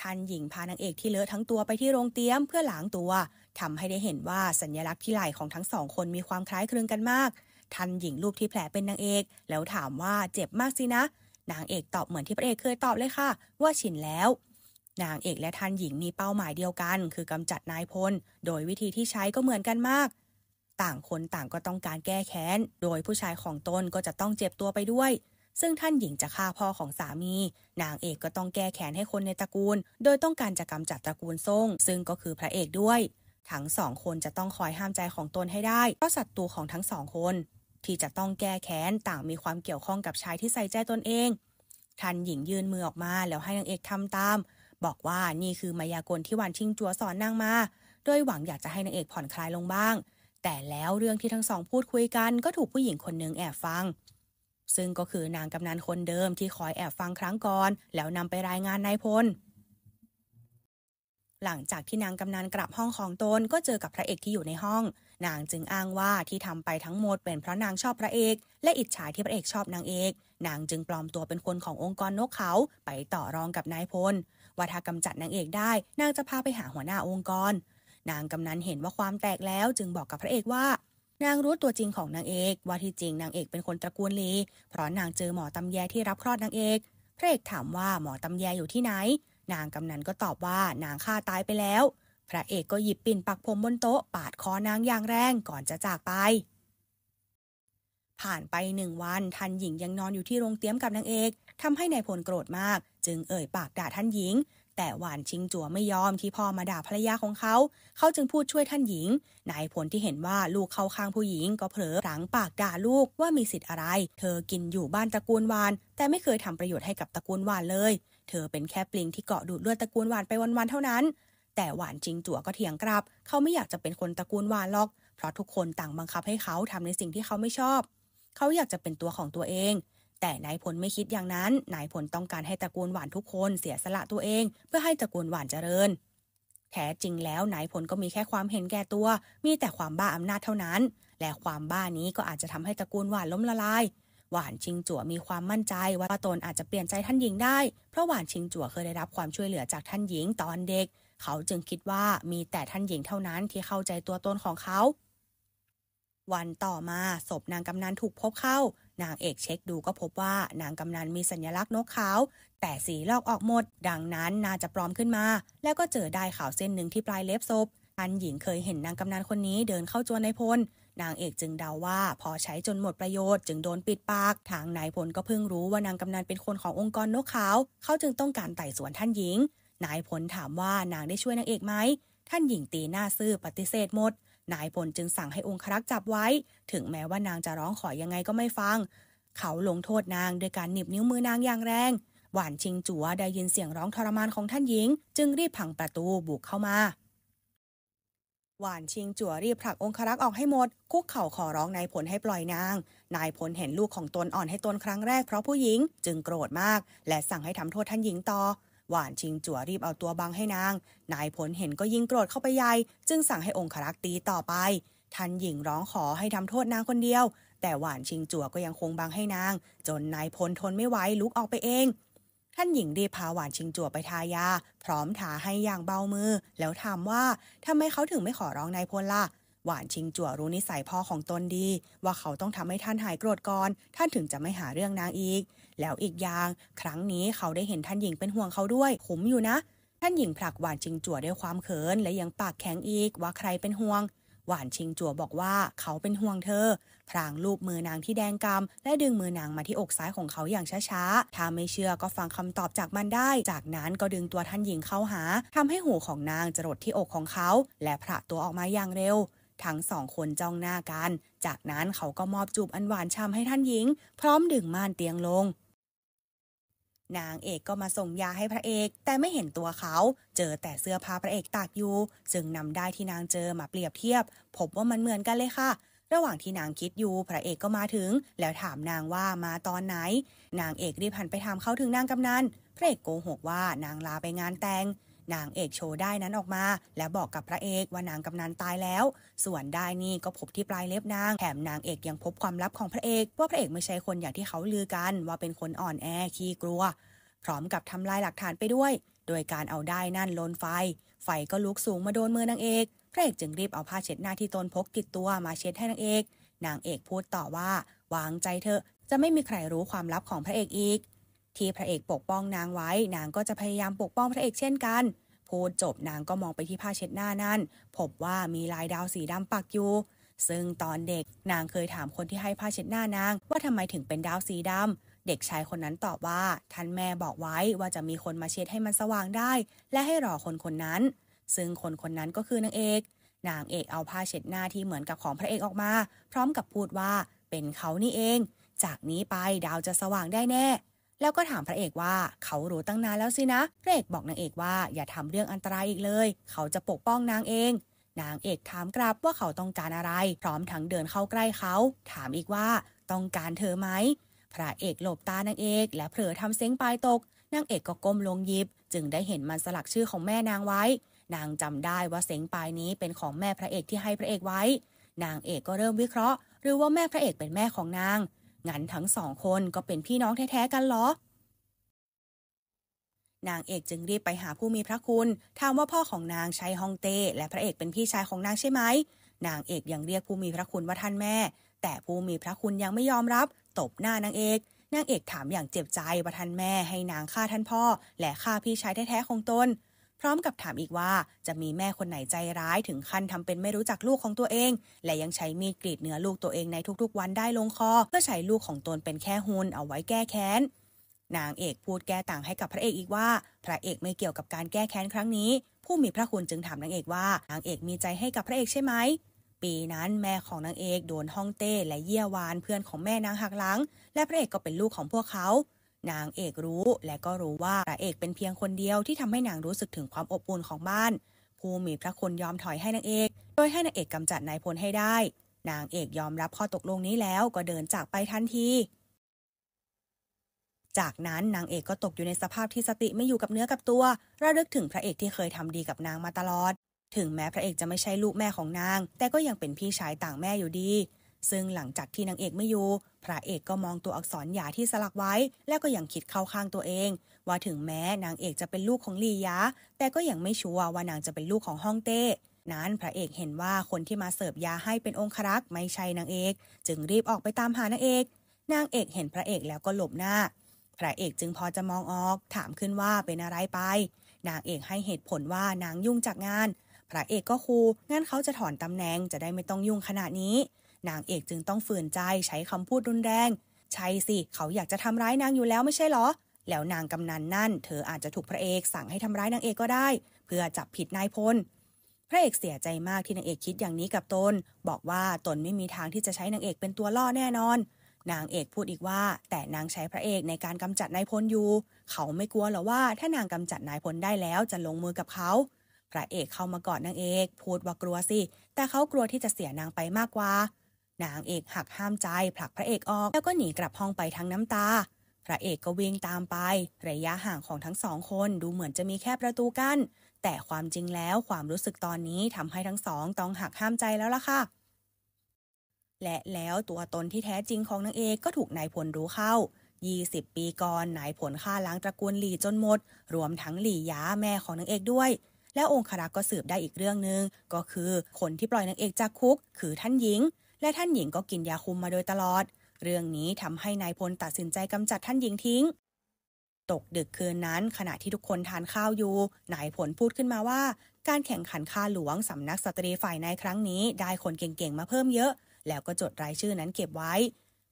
Speaker 1: ท่านหญิงพานางเอกที่เลอะทั้งตัวไปที่โรงเตี้ยมเพื่อล้างตัวทำให้ได้เห็นว่าสัญลักษณ์ที่ไหล่ของทั้งสองคนมีความคล้ายคลึงกันมากทันหญิงรูปที่แผลเป็นนางเอก แล้วถามว่าเจ็บมากสินะ นางเอกตอบเหมือนที่พระเอกเคยตอบเลยค่ะ ว่าชินแล้ว นางเอกและทันหญิงมีเป้าหมายเดียวกัน คือกำจัดนายพล โดยวิธีที่ใช้ก็เหมือนกันมาก ต่างคนต่างก็ต้องการแก้แค้น โดยผู้ชายของตนก็จะต้องเจ็บตัวไปด้วย ซึ่งท่านหญิงจะฆ่าพ่อของสามี นางเอกก็ต้องแก้แค้นให้คนในตระกูล โดยต้องการจะกำจัดตระกูลซ่งซึ่งก็คือพระเอกด้วยทั้งสองคนจะต้องคอยห้ามใจของตนให้ได้ เพราะศัตรูของทั้งสองคน ที่จะต้องแก้แค้น ต่างมีความเกี่ยวข้องกับชายที่ใส่ใจตนเองทันหญิงยื่นมือออกมาแล้วให้นางเอกทำตาม บอกว่านี่คือมายากลที่วันชิงจัวสอนนางมาโดยหวังอยากจะให้นางเอกผ่อนคลายลงบ้าง แต่แล้วเรื่องที่ทั้งสองพูดคุยกัน ก็ถูกผู้หญิงคนหนึ่งแอบฟัง ซึ่งก็คือนางกำนันคนเดิม ที่คอยแอบฟังครั้งก่อนแล้วนำไปรายงานนายพลหลังจากที่นางกำนันกลับห้องของตนก็เจอกับพระเอกที่อยู่ในห้อง นางจึงอ้างว่าที่ทำไปทั้งหมดเป็นเพราะนางชอบพระเอกและอิจฉาที่พระเอกชอบนางเอกนางจึงปลอมตัวเป็นคนขององค์กรนกเขาไปต่อรองกับนายพลว่าถ้ากำจัดนางเอกได้นางจะพาไปหาหัวหน้าองค์กร นางกำนันเห็นว่าความแตกแล้วจึงบอกกับพระเอกว่านางรู้ตัวจริงของนางเอกว่าที่จริงนางเอกเป็นคนตระกูลลีเพราะนางเจอหมอตำแยที่รับคลอดนางเอก พระเอกถามว่าหมอตำแยอยู่ที่ไหนนางกำนันก็ตอบว่านางฆ่าตายไปแล้ว พระเอกก็หยิบปิ่นปักผมบนโต๊ะปาดคอนางอย่างแรงก่อนจะจากไป ผ่านไปหนึ่งวันทันหญิงยังนอนอยู่ที่โรงเตี้ยมกับนางเอกทำให้นายพลโกรธมากจึงเอ่ยปากด่าท่านหญิง แต่หวานชิงจัวไม่ยอมที่พ่อมาด่าภรรยาของเขา เขาจึงพูดช่วยท่านหญิงนายพลที่เห็นว่าลูกเข้าข้างผู้หญิง ก็เผลอหลังปากด่าลูกว่ามีสิทธิ์อะไร เธอกินอยู่บ้านตระกูลวาน แต่ไม่เคยทำประโยชน์ให้กับตระกูลวานเลยเธอเป็นแค่ปลิงที่เกาะดูดเลือดตระกูลหวานไปวันๆ เท่านั้น แต่หวานจริงจั่วก็เถียงกลับ เขาไม่อยากจะเป็นคนตระกูลหวานหรอก เพราะทุกคนต่างบังคับให้เขาทำในสิ่งที่เขาไม่ชอบ เขาอยากจะเป็นตัวของตัวเอง แต่นายผลไม่คิดอย่างนั้น นายผลต้องการให้ตระกูลหวานทุกคนเสียสละตัวเอง เพื่อให้ตระกูลหวานเจริญ แท้จริงแล้วนายผลก็มีแค่ความเห็นแก่ตัว มีแต่ความบ้าอำนาจเท่านั้น และความบ้านี้ก็อาจจะทำให้ตระกูลหวานล้มละลายหวานชิงจั่วมีความมั่นใจว่าตนอาจจะเปลี่ยนใจท่านหญิงได้เพราะหวานชิงจั่วเคยได้รับความช่วยเหลือจากท่านหญิงตอนเด็ก เขาจึงคิดว่ามีแต่ท่านหญิงเท่านั้นที่เข้าใจตัวตนของเขา วันต่อมาศพนางกำนันถูกพบเข้านางเอกเช็คดูก็พบว่านางกำนันมีสัญลักษณ์นกขาว แต่สีลอกออกหมด ดังนั้นน่าจะปลอมขึ้นมา แล้วก็เจอได้ขาวเส้นหนึ่งที่ปลายเล็บศพท่านหญิงเคยเห็นนางกำนันคนนี้เดินเข้าจวนในพลนางเอกจึงเดาว่าพอใช้จนหมดประโยชน์จึงโดนปิดปากทางนายพลก็เพิ่งรู้ว่านางกำนันเป็นคนขององค์กรนกขาว เขาจึงต้องการไต่สวนท่านหญิง นายพลถามว่านางได้ช่วยนางเอกไหม ท่านหญิงตีหน้าซื่อปฏิเสธหมดนายพลจึงสั่งให้องครักษ์จับไว้ ถึงแม้ว่านางจะร้องขอยังไงก็ไม่ฟัง เขาลงโทษนางโดยการหนีบนิ้วมือนางอย่างแรงหวานชิงจัวได้ยินเสียงร้องทรมานของท่านหญิงจึงรีบผังประตูบุกเข้ามาหวานชิงจั่วรีบผลักองครักษ์ออกให้หมด คุกเข่าขอร้องนายผลให้ปล่อยนาง นายผลเห็นลูกของตนอ่อนให้ตนครั้งแรกเพราะผู้หญิงจึงโกรธมากและสั่งให้ทำโทษท่านหญิงต่อ หวานชิงจั่วรีบเอาตัวบังให้นางนายผลเห็นก็ยิ่งโกรธเข้าไปใหญ่จึงสั่งให้องครักษ์ตีต่อไป ท่านหญิงร้องขอให้ทำโทษนางคนเดียว แต่หวานชิงจั่วก็ยังคงบังให้นาง จนนายพลทนไม่ไหวลุกออกไปเองท่านหญิงดีพาหวานชิงจั่วไปทายา พร้อมถาให้อย่างเบามือ แล้วถามว่าทำไมเขาถึงไม่ขอร้องนายพลล่ะหวานชิงจั่วรู้นิสัยพ่อของตนดีว่าเขาต้องทำให้ท่านหายโกรธก่อนท่านถึงจะไม่หาเรื่องนางอีก แล้วอีกอย่างครั้งนี้เขาได้เห็นท่านหญิงเป็นห่วงเขาด้วยขมอยู่นะ ท่านหญิงผลักหวานชิงจั่วด้วยความเขินและยังปากแข็งอีกว่าใครเป็นห่วงหวานชิงจัวบอกว่าเขาเป็นห่วงเธอพรางลูบมือนางที่แดงกำและดึงมือนางมาที่อกซ้ายของเขาอย่างช้าๆ ถ้าไม่เชื่อก็ฟังคำตอบจากมันได้ จากนั้นก็ดึงตัวท่านหญิงเข้าหาทำให้หูของนางจรดที่อกของเขา และพระตัวออกมาอย่างเร็ว ทั้งสองคนจ้องหน้ากัน จากนั้นเขาก็มอบจูบอันหวานช้ำให้ท่านหญิง พร้อมดึงม่านเตียงลงนางเอกก็มาส่งยาให้พระเอก แต่ไม่เห็นตัวเขา เจอแต่เสื้อผ้าพระเอกตากอยู่จึงนำได้ที่นางเจอมาเปรียบเทียบ พบว่ามันเหมือนกันเลยค่ะ ระหว่างที่นางคิดอยู่ พระเอกก็มาถึง แล้วถามนางว่ามาตอนไหน นางเอกรีบหันไปถามเขาถึงนางกำนันพระเอกโกหกว่านางลาไปงานแต่งนางเอกโชว์ได้นั้นออกมา และบอกกับพระเอกว่านางกำนันตายแล้ว ส่วนได้นี่ก็พบที่ปลายเล็บนาง แถมนางเอกยังพบความลับของพระเอกว่าพระเอกไม่ใช่คนอย่างที่เขาลือกัน ว่าเป็นคนอ่อนแอขี้กลัว พร้อมกับทำลายหลักฐานไปด้วย โดยการเอาได้นั่นลนไฟไฟก็ลุกสูงมาโดนมือนางเอกพระเอกจึงรีบเอาผ้าเช็ดหน้าที่ตนพกติดตัวมาเช็ดให้นางเอก นางเอกพูดต่อว่า วางใจเถอะจะไม่มีใครรู้ความลับของพระเอกอีกที่พระเอกปกป้องนางไว้ นางก็จะพยายามปกป้องพระเอกเช่นกัน พูดจบนางก็มองไปที่ผ้าเช็ดหน้านั่น พบว่ามีลายดาวสีดำปักอยู่ ซึ่งตอนเด็กนางเคยถามคนที่ให้ผ้าเช็ดหน้านางว่าทำไมถึงเป็นดาวสีดำ เด็กชายคนนั้นตอบว่า ท่านแม่บอกไว้ว่าจะมีคนมาเช็ดให้มันสว่างได้ และให้รอคนคนนั้น ซึ่งคนคนนั้นก็คือนางเอก นางเอกเอาผ้าเช็ดหน้าที่เหมือนกับของพระเอกออกมา พร้อมกับพูดว่าเป็นเขานี่เอง จากนี้ไปดาวจะสว่างได้แน่แล้วก็ถามพระเอกว่าเขารู้ตั้งนานแล้วสินะพระเอกบอกนางเอกว่าอย่าทำเรื่องอันตรายอีกเลย เขาจะปกป้องนางเอง นางเอกถามกลับว่าเขาต้องการอะไร พร้อมทั้งเดินเข้าใกล้เขา ถามอีกว่าต้องการเธอไหม พระเอกหลบตานางเอก และเผลอทำเซ้งปลายตก นางเอกก็ก้มลงยิบจึงได้เห็นมันสลักชื่อของแม่นางไว้ นางจำได้ว่าเซ็งปลายนี้เป็นของแม่พระเอกที่ให้พระเอกไว้ นางเอกก็เริ่มวิเคราะห์หรือว่าแม่พระเอกเป็นแม่ของนางงั้นทั้งสองคนก็เป็นพี่น้องแท้ๆกันเหรอ นางเอกจึงรีบไปหาผู้มีพระคุณถามว่าพ่อของนางใช้ฮองเต้และพระเอกเป็นพี่ชายของนางใช่ไหม นางเอกยังเรียกผู้มีพระคุณว่าท่านแม่ แต่ผู้มีพระคุณยังไม่ยอมรับตบหน้านางเอกนางเอกถามอย่างเจ็บใจว่าท่านแม่ ให้นางฆ่าท่านพ่อและฆ่าพี่ชายแท้ๆของตนพร้อมกับถามอีกว่าจะมีแม่คนไหนใจร้ายถึงขั้นทำเป็นไม่รู้จักลูกของตัวเอง และยังใช้มีดกรีดเนื้อลูกตัวเองในทุกๆ วันได้ลงคอ เพื่อใช้ลูกของตนเป็นแค่หุนเอาไว้แก้แค้นนางเอกพูดแก้ต่างให้กับพระเอกอีกว่า พระเอกไม่เกี่ยวกับการแก้แค้นครั้งนี้ ผู้มีพระคุณจึงถามนางเอกว่านางเอกมีใจให้กับพระเอกใช่ไหม ปีนั้นแม่ของนางเอกโดนฮ่องเต้และเยี่ยวานเพื่อนของแม่นางหักหลังและพระเอกก็เป็นลูกของพวกเขานางเอกรู้และก็รู้ว่าพระเอกเป็นเพียงคนเดียวที่ทำให้นางรู้สึกถึงความอบอุ่นของบ้านผู้มีพระคุณยอมถอยให้นางเอก โดยให้นางเอกกำจัดนายพลให้ได้ นางเอกยอมรับข้อตกลงนี้แล้วก็เดินจากไปทันทีจากนั้นนางเอกก็ตกอยู่ในสภาพที่สติไม่อยู่กับเนื้อกับตัว ระลึกถึงพระเอกที่เคยทำดีกับนางมาตลอด ถึงแม้พระเอกจะไม่ใช่ลูกแม่ของนาง แต่ก็ยังเป็นพี่ชายต่างแม่อยู่ดีซึ่งหลังจากที่นางเอกไม่อยู่ พระเอกก็มองตัวอักษรหยาที่สลักไว้ แล้วก็ยังคิดเข้าข้างตัวเอง ว่าถึงแม้นางเอกจะเป็นลูกของลียาแต่ก็ยังไม่ชัวร์ว่านางจะเป็นลูกของฮ่องเต้ นั้นพระเอกเห็นว่าคนที่มาเสิร์ฟยาให้เป็นองครักษ์ไม่ใช่นางเอก จึงรีบออกไปตามหานางเอก นางเอกเห็นพระเอกแล้วก็หลบหน้า พระเอกจึงพอจะมองออก ถามขึ้นว่าเป็นอะไรไป นางเอกให้เหตุผลว่านางยุ่งจากงาน พระเอกก็คูงั้นเขาจะถอนตำแหน่งจะได้ไม่ต้องยุ่งขนาดนี้นางเอกจึงต้องฝืนใจใช้คำพูดรุนแรง ใช่สิเขาอยากจะทำร้ายนางอยู่แล้วไม่ใช่หรอ แล้วนางกำนันนั่นเธออาจจะถูกพระเอกสั่งให้ทำร้ายนางเอกก็ได้เพื่อจับผิดนายพล พระเอกเสียใจมากที่นางเอกคิดอย่างนี้กับตน บอกว่าตนไม่มีทางที่จะใช้นางเอกเป็นตัวล่อแน่นอน นางเอกพูดอีกว่าแต่นางใช้พระเอกในการกำจัดนายพลอยู่ เขาไม่กลัวหรอว่าถ้านางกำจัดนายพลได้แล้วจะลงมือกับเขาพระเอกเข้ามากอดนางเอกพูดว่ากลัวสิ แต่เขากลัวที่จะเสียนางไปมากกว่านางเอกหักห้ามใจ ผลักพระเอกออก แล้วก็หนีกลับห้องไปทั้งน้ำตา พระเอกก็วิ่งตามไป ระยะห่างของทั้งสองคนดูเหมือนจะมีแค่ประตูกัน้นแต่ความจริงแล้วความรู้สึกตอนนี้ทำให้ทั้งสองต้องหักห้ามใจแล้วล่ะค่ะ และแล้วตัวตนที่แท้จริงของนางเอกก็ถูกนายพลรู้เข้า 20 ปีก่อนนายผลฆ่าล้างตระกูลหลี่จนหมด รวมทั้งหลี่ยาแม่ของนางเอกด้วย และองครักษ์ก็สืบได้อีกเรื่องหนึง่ง ก็คือคนที่ปล่อยนางเอกจากคุก คือท่านหญิงและท่านหญิงก็กินยาคุมมาโดยตลอด เรื่องนี้ทำให้นายพลตัดสินใจกำจัดท่านหญิงทิ้ง ตกดึกคืนนั้น ขณะที่ทุกคนทานข้าวอยู่ นายพลพูดขึ้นมาว่า การแข่งขันข้าหลวงสำนักสตรีฝ่ายในครั้งนี้ ได้คนเก่งๆมาเพิ่มเยอะ แล้วก็จดรายชื่อนั้นเก็บไว้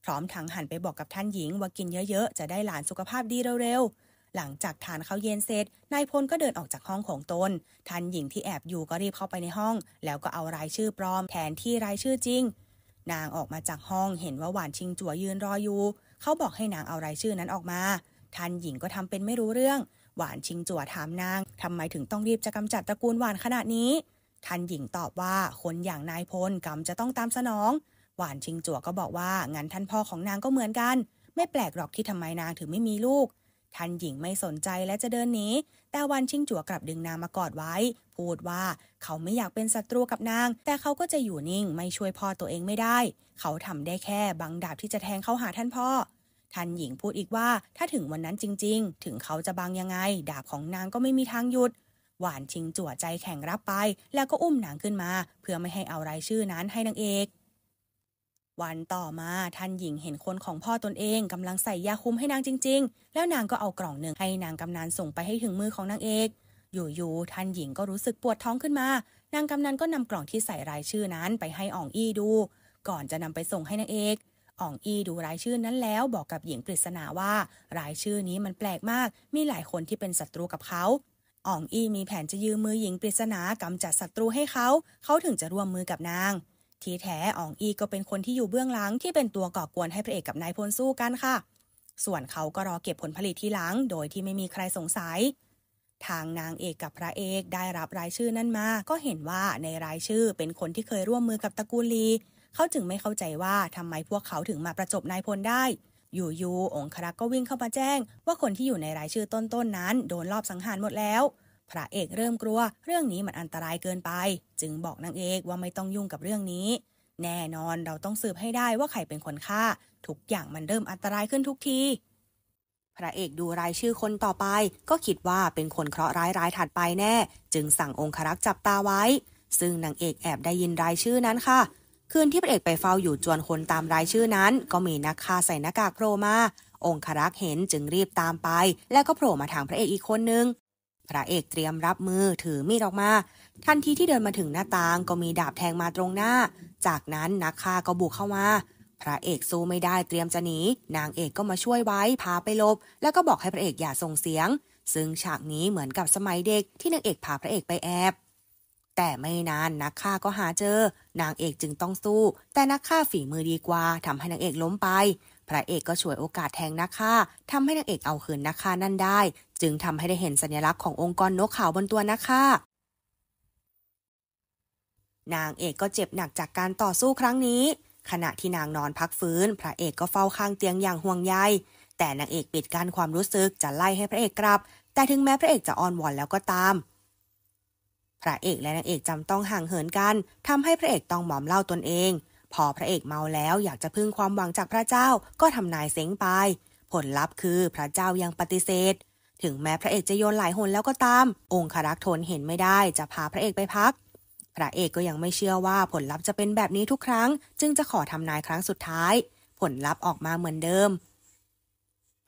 Speaker 1: พร้อมทั้งหันไปบอกกับท่านหญิงว่ากินเยอะๆจะได้หลานสุขภาพดีเร็วๆ หลังจากทานข้าวเย็นเสร็จนายพลก็เดินออกจากห้องของตน ท่านหญิงที่แอบอยู่ก็รีบเข้าไปในห้อง แล้วก็เอารายชื่อปลอมแทนที่รายชื่อจริงนางออกมาจากห้องเห็นว่าหวานชิงจั่วยืนรออยู่ เขาบอกให้นางเอารายชื่อนั้นออกมา ท่านหญิงก็ทำเป็นไม่รู้เรื่อง หวานชิงจั่วถามนาง ทำไมถึงต้องรีบจะกำจัดตระกูลหวานขนาดนี้ ท่านหญิงตอบว่าคนอย่างนายพลกรรมจะต้องตามสนอง หวานชิงจั่วก็บอกว่างั้นท่านพ่อของนางก็เหมือนกัน ไม่แปลกหรอกที่ทำไมนางถึงไม่มีลูกท่านหญิงไม่สนใจและจะเดินหนี แต่วันชิงจั่วกลับดึงนางมากอดไว้ พูดว่าเขาไม่อยากเป็นศัตรูกับนาง แต่เขาก็จะอยู่นิ่งไม่ช่วยพ่อตัวเองไม่ได้ เขาทำได้แค่บังดาบที่จะแทงเข้าหาท่านพ่อ ท่านหญิงพูดอีกว่าถ้าถึงวันนั้นจริงๆ ถึงเขาจะบังยังไง ดาบของนางก็ไม่มีทางหยุด หวานชิงจั่วใจแข็งรับไปแล้วก็อุ้มนางขึ้นมาเพื่อไม่ให้เอารายชื่อนั้นให้นางเอกวันต่อมาท่านหญิงเห็นคนของพ่อตนเองกำลังใส่ยาคุมให้นางจริงๆ แล้วนางก็เอากล่องหนึ่งให้นางกำนันส่งไปให้ถึงมือของนางเอกอยู่ๆ ท่านหญิงก็รู้สึกปวดท้องขึ้นมา นางกำนันก็นำกล่องที่ใส่รายชื่อนั้นไปให้อ่องอี้ดู ก่อนจะนำไปส่งให้นางเอกอ่องอี้ดูรายชื่อนั้นแล้ว บอกกับหญิงปริศนาว่า รายชื่อนี้มันแปลกมากมีหลายคนที่เป็นศัตรูกับเขาอ่องอี้มีแผนจะยืมมือหญิงปริศนากำจัดศัตรูให้เขา เขาถึงจะร่วมมือกับนางทีแท้อองอีก็เป็นคนที่อยู่เบื้องหลังที่เป็นตัวก่อกวนให้พระเอกกับนายพลสู้กันค่ะ ส่วนเขาก็รอเก็บผลผลิตที่หลังโดยที่ไม่มีใครสงสัย ทางนางเอกกับพระเอกได้รับรายชื่อนั่นมา ก็เห็นว่าในรายชื่อเป็นคนที่เคยร่วมมือกับตระกูลลี เขาจึงไม่เข้าใจว่าทำไมพวกเขาถึงมาประจบนายพลได้ อยู่ๆองครักษ์ก็วิ่งเข้ามาแจ้ง ว่าคนที่อยู่ในรายชื่อต้นๆนนั้น โดนลอบสังหารหมดแล้วพระเอกเริ่มกลัว เรื่องนี้มันอันตรายเกินไป จึงบอกนางเอกว่าไม่ต้องยุ่งกับเรื่องนี้ แน่นอนเราต้องสืบให้ได้ว่าใครเป็นคนฆ่าทุกอย่างมันเริ่มอันตรายขึ้นทุกที พระเอกดูรายชื่อคนต่อไป ก็คิดว่าเป็นคนเคราะห์ร้ายรายถัดไปแน่ จึงสั่งองครักษ์จับตาไว้ ซึ่งนางเอกแอบได้ยินรายชื่อนั้นค่ะคืนที่พระเอกไปเฝ้าอยู่จวนคนตามรายชื่อนั้น ก็มีนักฆ่าใส่หน้ากากโผล่มาองครักษ์เห็นจึงรีบตามไป และก็โผล่มาทางพระเอกอีกคนนึงพระเอกเตรียมรับมือถือมีดออกมา ทันทีที่เดินมาถึงหน้าต่างก็มีดาบแทงมาตรงหน้า จากนั้นนักฆ่าก็บุกเข้ามา พระเอกสู้ไม่ได้เตรียมจะหนีนางเอกก็มาช่วยไว้พาไปลบแล้วก็บอกให้พระเอกอย่าส่งเสียง ซึ่งฉากนี้เหมือนกับสมัยเด็กที่นางเอกพาพระเอกไปแอบ แต่ไม่นานนักฆ่าก็หาเจอ นางเอกจึงต้องสู้ แต่นักฆ่าฝีมือดีกว่าทำให้นางเอกล้มไปพระเอกก็ฉวยโอกาสแทงนักฆ่าทำให้นางเอกเอาคืนนักฆ่านั่นได้ จึงทำให้ได้เห็นสัญลักษณ์ขององค์กรนกขาวบนตัวนะคะานางเอกก็เจ็บหนักจากการต่อสู้ครั้งนี้ ขณะที่นางนอนพักฟื้น พระเอกก็เฝ้าข้างเตียงอย่างห่วงใย แต่นางเอกปิดกั้นความรู้สึกจะไล่ให้พระเอกกลับ แต่ถึงแม้พระเอกจะอ่อนวอนแล้วก็ตาม พระเอกและนางเอกจำต้องห่างเหินกันทำให้พระเอกต้องหมอมเล่าตนเองพอพระเอกเมาแล้วอยากจะพึ่งความหวังจากพระเจ้าก็ทำนายเซ็งไป ผลลัพธ์คือพระเจ้ายังปฏิเสธ ถึงแม้พระเอกจะโยนหลายหนแล้วก็ตาม องครักษ์ทนเห็นไม่ได้ จะพาพระเอกไปพักพระเอกก็ยังไม่เชื่อว่าผลลัพธ์จะเป็นแบบนี้ทุกครั้ง จึงจะขอทำนายครั้งสุดท้าย ผลลัพธ์ออกมาเหมือนเดิม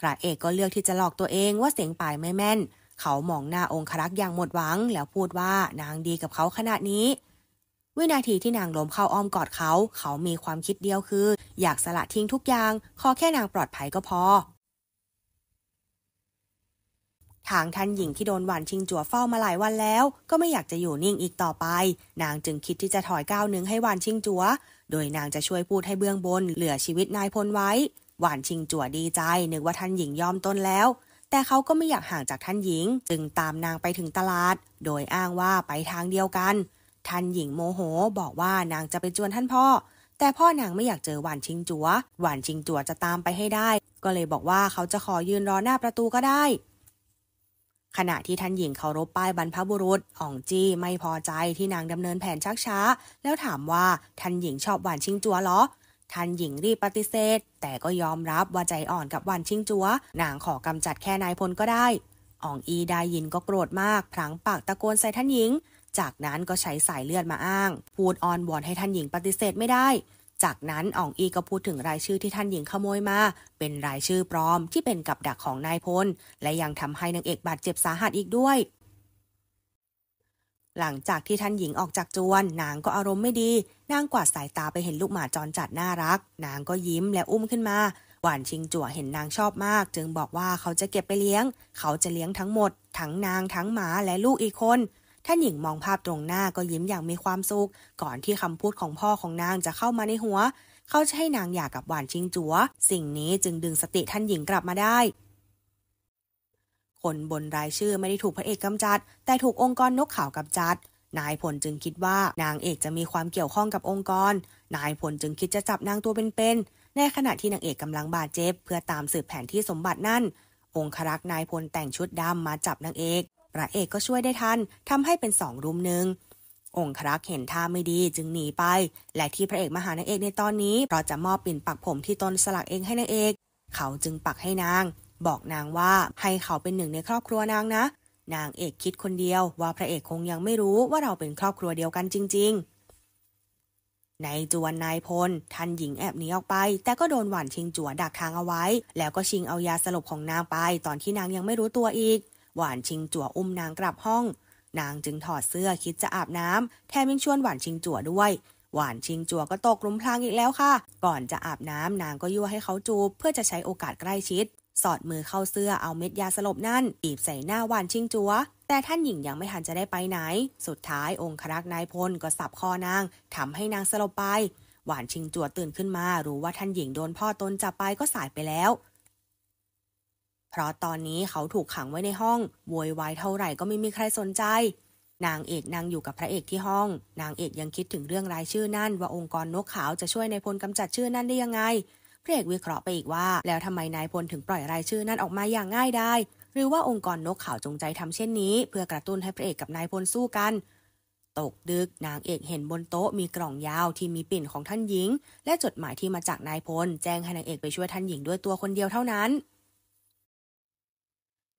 Speaker 1: พระเอกก็เลือกที่จะหลอกตัวเองว่าเสียงป่ายไม่แม่น เขามองหน้าองครักษ์อย่างหมดหวังแล้วพูดว่านางดีกับเขาขนาดนี้วินาทีที่นางล้มเข้าอ้อมกอดเขา เขามีความคิดเดียวคือ อยากสละทิ้งทุกอย่างขอแค่นางปลอดภัยก็พอ ทางท่านหญิงที่โดนหวานชิงจั่วเฝ้ามาหลายวันแล้ว ก็ไม่อยากจะอยู่นิ่งอีกต่อไป นางจึงคิดที่จะถอยก้าวหนึ่งให้หวานชิงจั่ว โดยนางจะช่วยพูดให้เบื้องบนเหลือชีวิตนายพลไว้ หวานชิงจั่วดีใจนึกว่าท่านหญิงยอมต้นแล้ว แต่เขาก็ไม่อยากห่างจากท่านหญิง จึงตามนางไปถึงตลาด โดยอ้างว่าไปทางเดียวกันท่านหญิงโมโหบอกว่านางจะไปจวนท่านพ่อแต่พ่อนางไม่อยากเจอหวานชิงจัว หวานชิงจัวจะตามไปให้ได้ก็เลยบอกว่าเขาจะขอยืนรอหน้าประตูก็ได้ ขณะที่ท่านหญิงเคารพป้ายบรรพบุรุษอ่องจี้ไม่พอใจที่นางดำเนินแผนชักช้า แล้วถามว่าท่านหญิงชอบหวานชิงจัวเหรอท่านหญิงรีบปฏิเสธ แต่ก็ยอมรับว่าใจอ่อนกับวันชิงจัว นางขอกำจัดแค่นายพลก็ได้อ่องอีได้ยินก็โกรธมากพลังปากตะโกนใส่ท่านหญิงจากนั้นก็ใช้สายเลือดมาอ้าง พูดอ้อนวอนให้ท่านหญิงปฏิเสธไม่ได้ จากนั้นอ่องอีก็พูดถึงรายชื่อที่ท่านหญิงขโมยมา เป็นรายชื่อปลอมที่เป็นกับดักของนายพลและยังทำให้นางเอกบาดเจ็บสาหัสอีกด้วย หลังจากที่ท่านหญิงออกจากจวน นางก็อารมณ์ไม่ดี นางกวาดสายตาไปเห็นลูกหมาจรจัดน่ารัก นางก็ยิ้มและอุ้มขึ้นมา หวานชิงจั่วเห็นนางชอบมาก จึงบอกว่าเขาจะเก็บไปเลี้ยง เขาจะเลี้ยงทั้งหมดทั้งนางทั้งหมาและลูกอีกคนท่านหญิงมองภาพตรงหน้าก็ยิ้มอย่างมีความสุข ก่อนที่คำพูดของพ่อของนางจะเข้ามาในหัว เขาจะให้นางหย่ากับหวานชิงจัว สิ่งนี้จึงดึงสติท่านหญิงกลับมาได้ คนบนรายชื่อไม่ได้ถูกพระเอกกำจัด แต่ถูกองค์กรนกขาวกำจัดนายพลจึงคิดว่านางเอกจะมีความเกี่ยวข้องกับองค์กรนายพลจึงคิดจะจับนางตัวเป็นๆในขณะที่นางเอกกำลังบาดเจ็บเพื่อตามสืบแผนที่สมบัตินั่นองครักษ์นายพลแต่งชุดดำมาจับนางเอกพระเอกก็ช่วยได้ทันทำให้เป็นสองรุมหนึ่งองครักษ์เห็นท่าไม่ดีจึงหนีไป และที่พระเอกมาหานางเอกในตอนนี้เพราะจะมอบปิ่นปักผมที่ตนสลักเองให้นางเอก เขาจึงปักให้นาง บอกนางว่าให้เขาเป็นหนึ่งในครอบครัวนางนะ นางเอกคิดคนเดียวว่าพระเอกคงยังไม่รู้ว่าเราเป็นครอบครัวเดียวกันจริง ๆ ในจวนนายพลท่านหญิงแอบหนีออกไป แต่ก็โดนหวานชิงจัวดักทางเอาไว้ แล้วก็ชิงเอายาสลบของนางไป ตอนที่นางยังไม่รู้ตัวอีกหวานชิงจั่วอุ้มนางกลับห้อง นางจึงถอดเสื้อคิดจะอาบน้ำแถมยังชวนหวานชิงจั่วด้วยหวานชิงจั่วก็ตกลุมพรางอีกแล้วค่ะ ก่อนจะอาบน้ำนางก็ยั่วให้เขาจูบเพื่อจะใช้โอกาสใกล้ชิด สอดมือเข้าเสื้อเอาเม็ดยาสลบนั่นบีบใส่หน้าหวานชิงจัว แต่ท่านหญิงยังไม่ทันจะได้ไปไหน สุดท้ายองครักษ์นายพลก็สับคอนางทำให้นางสลบไป หวานชิงจัวตื่นขึ้นมารู้ว่าท่านหญิงโดนพ่อตนจับไปก็สายไปแล้วเพราะตอนนี้เขาถูกขังไว้ในห้องโวยวายเท่าไหร่ก็ไม่มีใครสนใจ นางเอกนางอยู่กับพระเอกที่ห้อง นางเอกยังคิดถึงเรื่องรายชื่อนั่นว่าองค์กรนกขาวจะช่วยนายพลกำจัดชื่อนั่นได้ยังไงพระเอกวิเคราะห์ไปอีกว่าแล้วทำไมนายพลถึงปล่อยรายชื่อนั่นออกมาอย่างง่ายได้หรือว่าองค์กรนกขาวจงใจทำเช่นนี้ เพื่อกระตุ้นให้พระเอกกับนายพลสู้กัน ตกดึกนางเอกเห็นบนโต๊ะมีกล่องยาวที่มีปิ่นของท่านหญิง และจดหมายที่มาจากนายพลแจ้งให้นางเอกไปช่วยท่านหญิงด้วยตัวคนเดียวเท่านั้น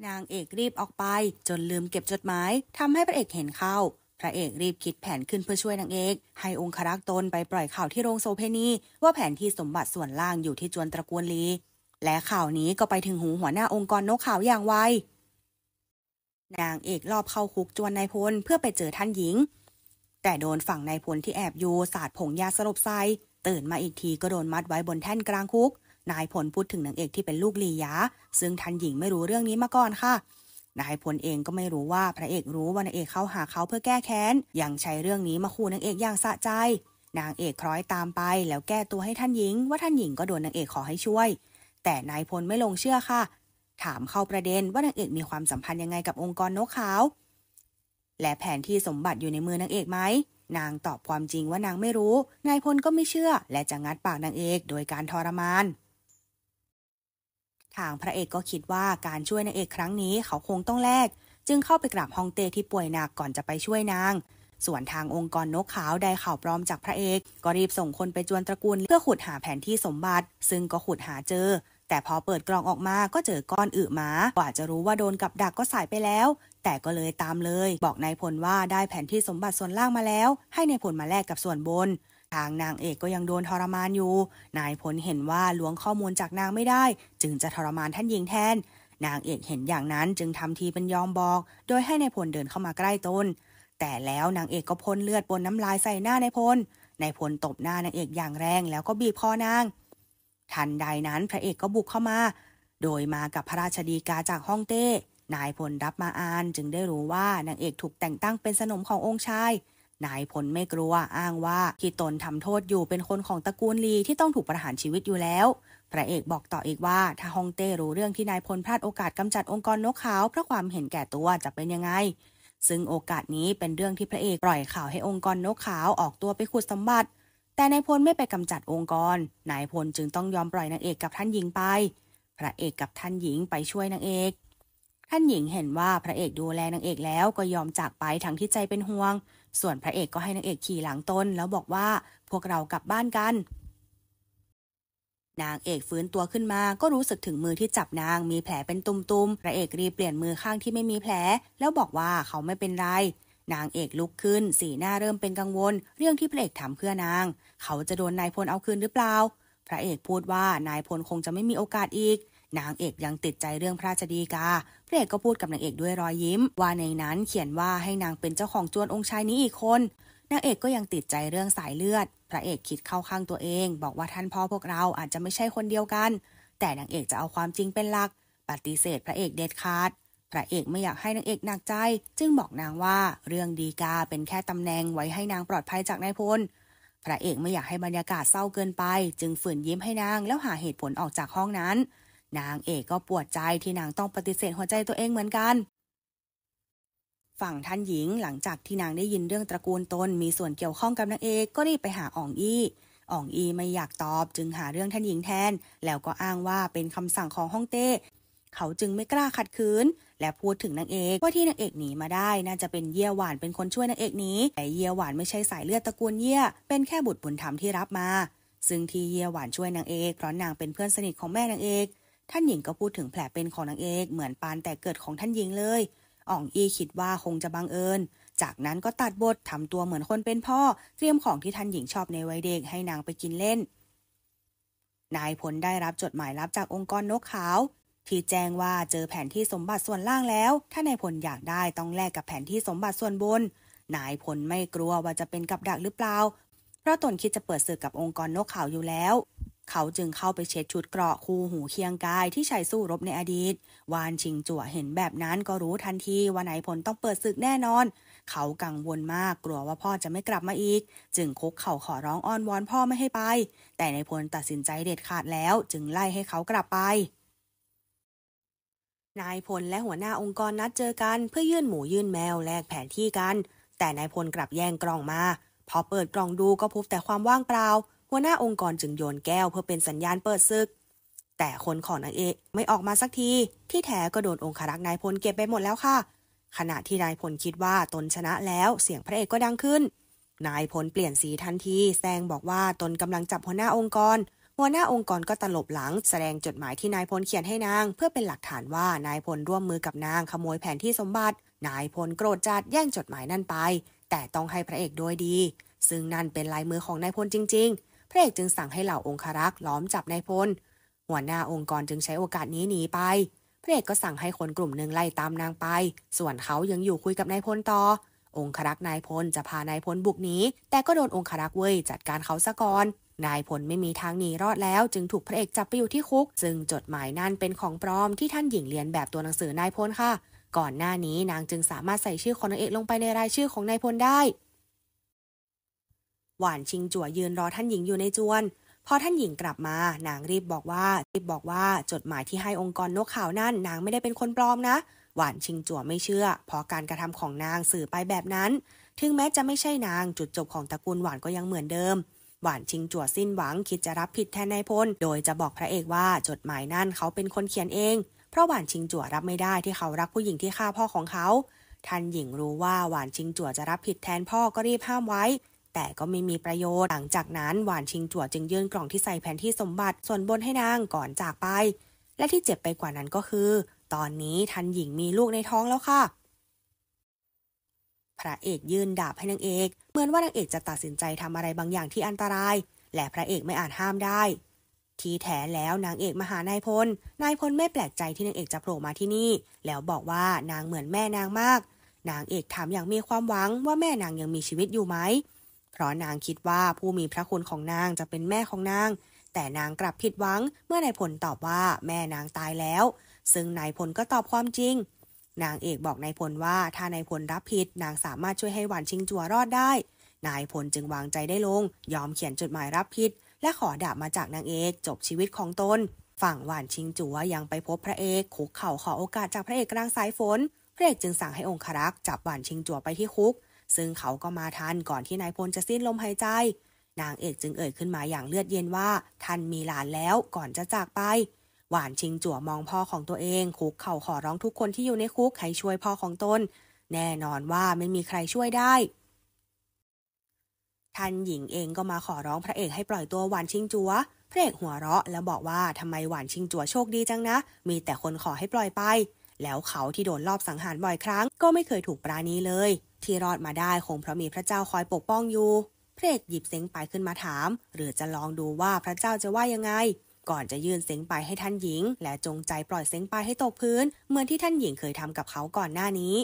Speaker 1: นางเอกรีบออกไปจนลืมเก็บจดหมายทำให้พระเอกเห็นเข้าพระเอกรีบคิดแผนขึ้นเพื่อช่วยนางเอกให้องครักษ์ตนไปปล่อยข่าวที่โรงโซเพนีว่าแผนที่สมบัติส่วนล่างอยู่ที่จวนตระกูลลี และข่าวนี้ก็ไปถึงหูหัวหน้าองค์กรนกขาวอย่างไว นางเอกรอบเข้าคุกจวนนายพลเพื่อไปเจอท่านหญิงแต่โดนฝั่งนายพลที่แอบอยู่สาดผงยาสลบใส่ตื่นมาอีกทีก็โดนมัดไว้บนแท่นกลางคุกนายพลพูดถึงนางเอกที่เป็นลูกลียาซึ่งทันหญิงไม่รู้เรื่องนี้มาก่อนค่ะ นายพลเองก็ไม่รู้ว่าพระเอกรู้ว่านางเอกเข้าหาเขาเพื่อแก้แค้น ยังใช้เรื่องนี้มาคู่นางเอกอย่างสะใจ นางเอกคล้อยตามไปแล้วแก้ตัวให้ท่านหญิงว่าท่านหญิงก็โดนนางเอกขอให้ช่วย แต่นายพลไม่ลงเชื่อค่ะ ถามเข้าประเด็นว่านางเอกมีความสัมพันธ์ยังไงกับองค์กรนกขาว และแผนที่สมบัติอยู่ในมือนางเอกไหม นางตอบความจริงว่านางไม่รู้ นายพลก็ไม่เชื่อและจะงัดปากนางเอกโดยการทรมานทางพระเอกก็คิดว่าการช่วยนางเอกครั้งนี้เขาคงต้องแลกจึงเข้าไปกราบฮองเต้ที่ป่วยหนักก่อนจะไปช่วยนางส่วนทางองค์กรนกขาวได้ข่าวปลอมจากพระเอกก็รีบส่งคนไปจวนตระกูลเพื่อขุดหาแผนที่สมบัติ ซึ่งก็ขุดหาเจอ แต่พอเปิดกล่องออกมาก็เจอก้อนอึหมากว่าจะรู้ว่าโดนกับดักก็สายไปแล้ว แต่ก็เลยตามเลย บอกนายผลว่าได้แผนที่สมบัติส่วนล่างมาแล้ว ให้นายผลมาแลกกับส่วนบนทางนางเอกก็ยังโดนทรมานอยู่ นายพลเห็นว่าล้วงข้อมูลจากนางไม่ได้ จึงจะทรมานท่านหญิงแทนนางเอกเห็นอย่างนั้นจึงทำทีเป็นยอมบอกโดยให้นายพลเดินเข้ามาใกล้ตน แต่แล้วนางเอกก็พ่นเลือดบนน้ำลายใส่หน้านายพลนายพลตบหน้านางเอกอย่างแรงแล้วก็บีบคอนาง ทันใดนั้นพระเอกก็บุกเข้ามา โดยมากับพระราชดีกาจากฮ่องเต้นายพลรับมาอ่าน จึงได้รู้ว่านางเอกถูกแต่งตั้งเป็นสนมขององค์ชายนายพลไม่กลัวอ้างว่าที่ตนทำโทษอยู่เป็นคนของตระกูลลีที่ต้องถูกประหารชีวิตอยู่แล้ว พระเอกบอกต่ออีกว่าถ้าฮองเต้รู้เรื่องที่นายพลพลาดโอกาสกำจัดองค์กรนกขาวเพราะความเห็นแก่ตัวจะเป็นยังไง ซึ่งโอกาสนี้เป็นเรื่องที่พระเอกปล่อยข่าวให้องค์กรนกขาวออกตัวไปขุดสมบัติ แต่นายพลไม่ไปกำจัดองค์กรนายพลจึงต้องยอมปล่อยนางเอกกับท่านหญิงไป พระเอกกับท่านหญิงไปช่วยนางเอกท่านหญิงเห็นว่าพระเอกดูแลนางเอกแล้วก็ยอมจากไปทั้งที่ใจเป็นห่วงส่วนพระเอกก็ให้นางเอกขี่หลังตนแล้วบอกว่า พวกเรากลับบ้านกัน นางเอกฟื้นตัวขึ้นมาก็รู้สึกถึงมือที่จับนาง มีแผลเป็นตุ่มๆ พระเอกรีบเปลี่ยนมือข้างที่ไม่มีแผล แล้วบอกว่าเขาไม่เป็นไร นางเอกลุกขึ้น สีหน้าเริ่มเป็นกังวล เรื่องที่พระเอกถามเพื่อนาง เขาจะโดนนายพลเอาคืนหรือเปล่า พระเอกพูดว่านายพลคงจะไม่มีโอกาสอีกนางเอกยังติดใจเรื่องพระราชดีกา พระเอกก็พูดกับนางเอกด้วยรอยยิ้มว่าในนั้นเขียนว่าให้นางเป็นเจ้าของจวนองค์ชายนี้อีกคน นางเอกก็ยังติดใจเรื่องสายเลือด พระเอกคิดเข้าข้างตัวเองบอกว่าท่านพ่อพวกเราอาจจะไม่ใช่คนเดียวกัน แต่นางเอกจะเอาความจริงเป็นหลัก ปฏิเสธพระเอกเด็ดขาด พระเอกไม่อยากให้นางเอกหนักใจจึงบอกนางว่าเรื่องดีกาเป็นแค่ตำแหน่งไว้ให้นางปลอดภัยจากนายพล พระเอกไม่อยากให้บรรยากาศเศร้าเกินไปจึงฝืนยิ้มให้นางแล้วหาเหตุผลออกจากห้องนั้นนางเอกก็ปวดใจที่นางต้องปฏิเสธหัวใจตัวเองเหมือนกัน ฝั่งท่านหญิงหลังจากที่นางได้ยินเรื่องตระกูลตนมีส่วนเกี่ยวข้องกับนางเอกก็รีบไปหาอ่องอี้อ่องอีไม่อยากตอบจึงหาเรื่องท่านหญิงแทน แล้วก็อ้างว่าเป็นคำสั่งของฮ่องเต้เขาจึงไม่กล้าขัดขืน และพูดถึงนางเอกว่าที่นางเอกหนีมาได้น่าจะเป็นเยี่ยหวานเป็นคนช่วยนางเอกนี้แต่เยี่ยหวานไม่ใช่สายเลือดตระกูลเยี่ย เป็นแค่บุตรบุญธรรมที่รับมา ซึ่งที่เยี่ยหวานช่วยนางเอกเพราะนางเป็นเพื่อนสนิทของแม่นางเอกท่านหญิงก็พูดถึงแผลเป็นของนางเอกเหมือนปานแต่เกิดของท่านหญิงเลยอ่องอีคิดว่าคงจะบังเอิญ จากนั้นก็ตัดบททำตัวเหมือนคนเป็นพ่อเตรียมของที่ท่านหญิงชอบในวัยเด็กให้นางไปกินเล่น นายพลได้รับจดหมายรับจากองค์กรนกขาว ที่แจ้งว่าเจอแผนที่สมบัติส่วนล่างแล้ว ถ้านายพลอยากได้ต้องแลกกับแผนที่สมบัติส่วนบนนายพลไม่กลัวว่าจะเป็นกับดักหรือเปล่า เพราะตนคิดจะเปิดศึกกับองค์กรนกขาวอยู่แล้วเขาจึงเข้าไปเช็ดชุดเกราะคู่หูเคียงกายที่ใช้สู้รบในอดีต วานชิงจั่วเห็นแบบนั้นก็รู้ทันที ว่านายพลต้องเปิดศึกแน่นอน เขากังวลมากกลัวว่าพ่อจะไม่กลับมาอีก จึงคุกเข่าขอร้องอ้อนวอนพ่อไม่ให้ไป แต่นายพลตัดสินใจเด็ดขาดแล้ว จึงไล่ให้เขากลับไป นายพลและหัวหน้าองค์กรนัดเจอกันเพื่อยื่นหมูยื่นแมวแลกแผนที่กัน แต่นายพลกลับแย่งกล่องมา พอเปิดกล่องดูก็พบแต่ความว่างเปล่าหัวหน้าองค์กรจึงโยนแก้วเพื่อเป็นสัญญาณเปิดศึก แต่คนของนางเอกไม่ออกมาสักที ที่แท้ก็โดนองค์ครักษ์นายพลเก็บไปหมดแล้วค่ะ ขณะที่นายพลคิดว่าตนชนะแล้วเสียงพระเอกก็ดังขึ้น นายพลเปลี่ยนสีทันทีแซงบอกว่าตนกำลังจับหัวหน้าองค์กร หัวหน้าองค์กรก็ตลบหลัง แสดงจดหมายที่นายพลเขียนให้นางเพื่อเป็นหลักฐานว่านายพลร่วมมือกับนางขโมยแผนที่สมบัติ นายพลโกรธจัดแย่งจดหมายนั่นไป แต่ต้องให้พระเอกด้วยดี ซึ่งนั่นเป็นลายมือของนายพลจริงระเอกจึงสั่งให้เหล่าองครักษ์ล้อมจับนายพล หัวหน้าองค์กรจึงใช้โอกาสนี้หนีไป พระเอกก็สั่งให้คนกลุ่มหนึ่งไล่ตามนางไป ส่วนเขายังอยู่คุยกับนายพลต่อ องครักษ์นายพลจะพานายพลบุกหนีแต่ก็โดนองครักษ์เว้ยจัดการเขาซะก่อน นายพลไม่มีทางหนีรอดแล้วจึงถูกพระเอกจับไปอยู่ที่คุกซึ่งจดหมายนั่นเป็นของปลอมที่ท่านหญิงเรียนแบบตัวหนังสือนายพลค่ะ ก่อนหน้านี้นางจึงสามารถใส่ชื่อของนางเอกลงไปในรายชื่อของนายพลได้หวานชิงจั่วยืนรอท่านหญิง อยู่ในจวนพอท่านหญิงกลับมานางรีบบอกว่ารีบบอกว่าจดหมายที่ให้องค์กรนกข่าวนั่นนางไม่ได้เป็นคนปลอมนะหวานชิงจั่วไม่เชื่อพอการกระทำของนางสื่อไปแบบนั้น ถึงแม้จะไม่ใช่นางจุดจบของตระกูลหวานก็ยังเหมือนเดิม หวานชิงจั่วสิ้นหวังคิดจะรับผิดแทนนายพลโดยจะบอกพระเอกว่าจดหมายนั่นเขาเป็นคนเขียนเอง เพราะหวานชิงจั่วรับไม่ได้ที่เขารักผู้หญิงที่ฆ่าพ่อของเขา ท่านหญิงรู้ว่าหวานชิงจั่วจะรับผิดแทนพ่อก็รีบห้ามไว้แต่ก็ไม่มีประโยชน์ หลังจากนั้น หวานชิงจั่วจึงยื่นกล่องที่ใส่แผนที่สมบัติส่วนบนให้นางก่อนจากไป และที่เจ็บไปกว่านั้นก็คือ ตอนนี้ทันหญิงมีลูกในท้องแล้วค่ะ พระเอกยื่นดาบให้นางเอก เหมือนว่านางเอกจะตัดสินใจทำอะไรบางอย่างที่อันตราย และพระเอกไม่อาจห้ามได้ ทีแท้แล้วนางเอกมาหานายพล นายพลไม่แปลกใจที่นางเอกจะโผล่มาที่นี่ แล้วบอกว่านางเหมือนแม่นางมาก นางเอกถามอย่างมีความหวังว่าแม่นางยังมีชีวิตอยู่ไหมเพราะนางคิดว่าผู้มีพระคุณของนางจะเป็นแม่ของนาง แต่นางกลับผิดหวัง เมื่อนายพลตอบว่าแม่นางตายแล้ว ซึ่งนายพลก็ตอบความจริง นางเอกบอกนายพลว่าถ้านายพลรับผิด นางสามารถช่วยให้หวานชิงจัวรอดได้นายพลจึงวางใจได้ลงยอมเขียนจดหมายรับผิด และขอดาบมาจากนางเอกจบชีวิตของตนฝั่งหวานชิงจัวยังไปพบพระเอกคุกเข่าขอโอกาสจากพระเอกกลางสายฝนพระเอกจึงสั่งให้องครักษ์จับหวานชิงจัวไปที่คุกซึ่งเขาก็มาทันก่อนที่นายพลจะสิ้นลมหายใจ นางเอกจึงเอ่ยขึ้นมาอย่างเลือดเย็นว่า ท่านมีหลานแล้วก่อนจะจากไป หวานชิงจั่วมองพ่อของตัวเองคุกเข่าขอร้องทุกคนที่อยู่ในคุกให้ช่วยพ่อของตน แน่นอนว่าไม่มีใครช่วยได้ท่านหญิงเองก็มาขอร้องพระเอกให้ปล่อยตัวหวานชิงจัวพระเอกหัวเราะแล้วบอกว่าทำไมหวานชิงจัวโชคดีจังนะ มีแต่คนขอให้ปล่อยไปแล้วเขาที่โดนลอบสังหารบ่อยครั้งก็ไม่เคยถูกปราณีเลย ที่รอดมาได้คงเพราะมีพระเจ้าคอยปกป้องอยู่พระเอกหยิบเซ็งไปขึ้นมาถาม หรือจะลองดูว่าพระเจ้าจะว่ายังไง ก่อนจะยื่นเซ็งไปให้ท่านหญิง และจงใจปล่อยเซ็งไปให้ตกพื้นเหมือนที่ท่านหญิงเคยทำกับเขาก่อนหน้านี้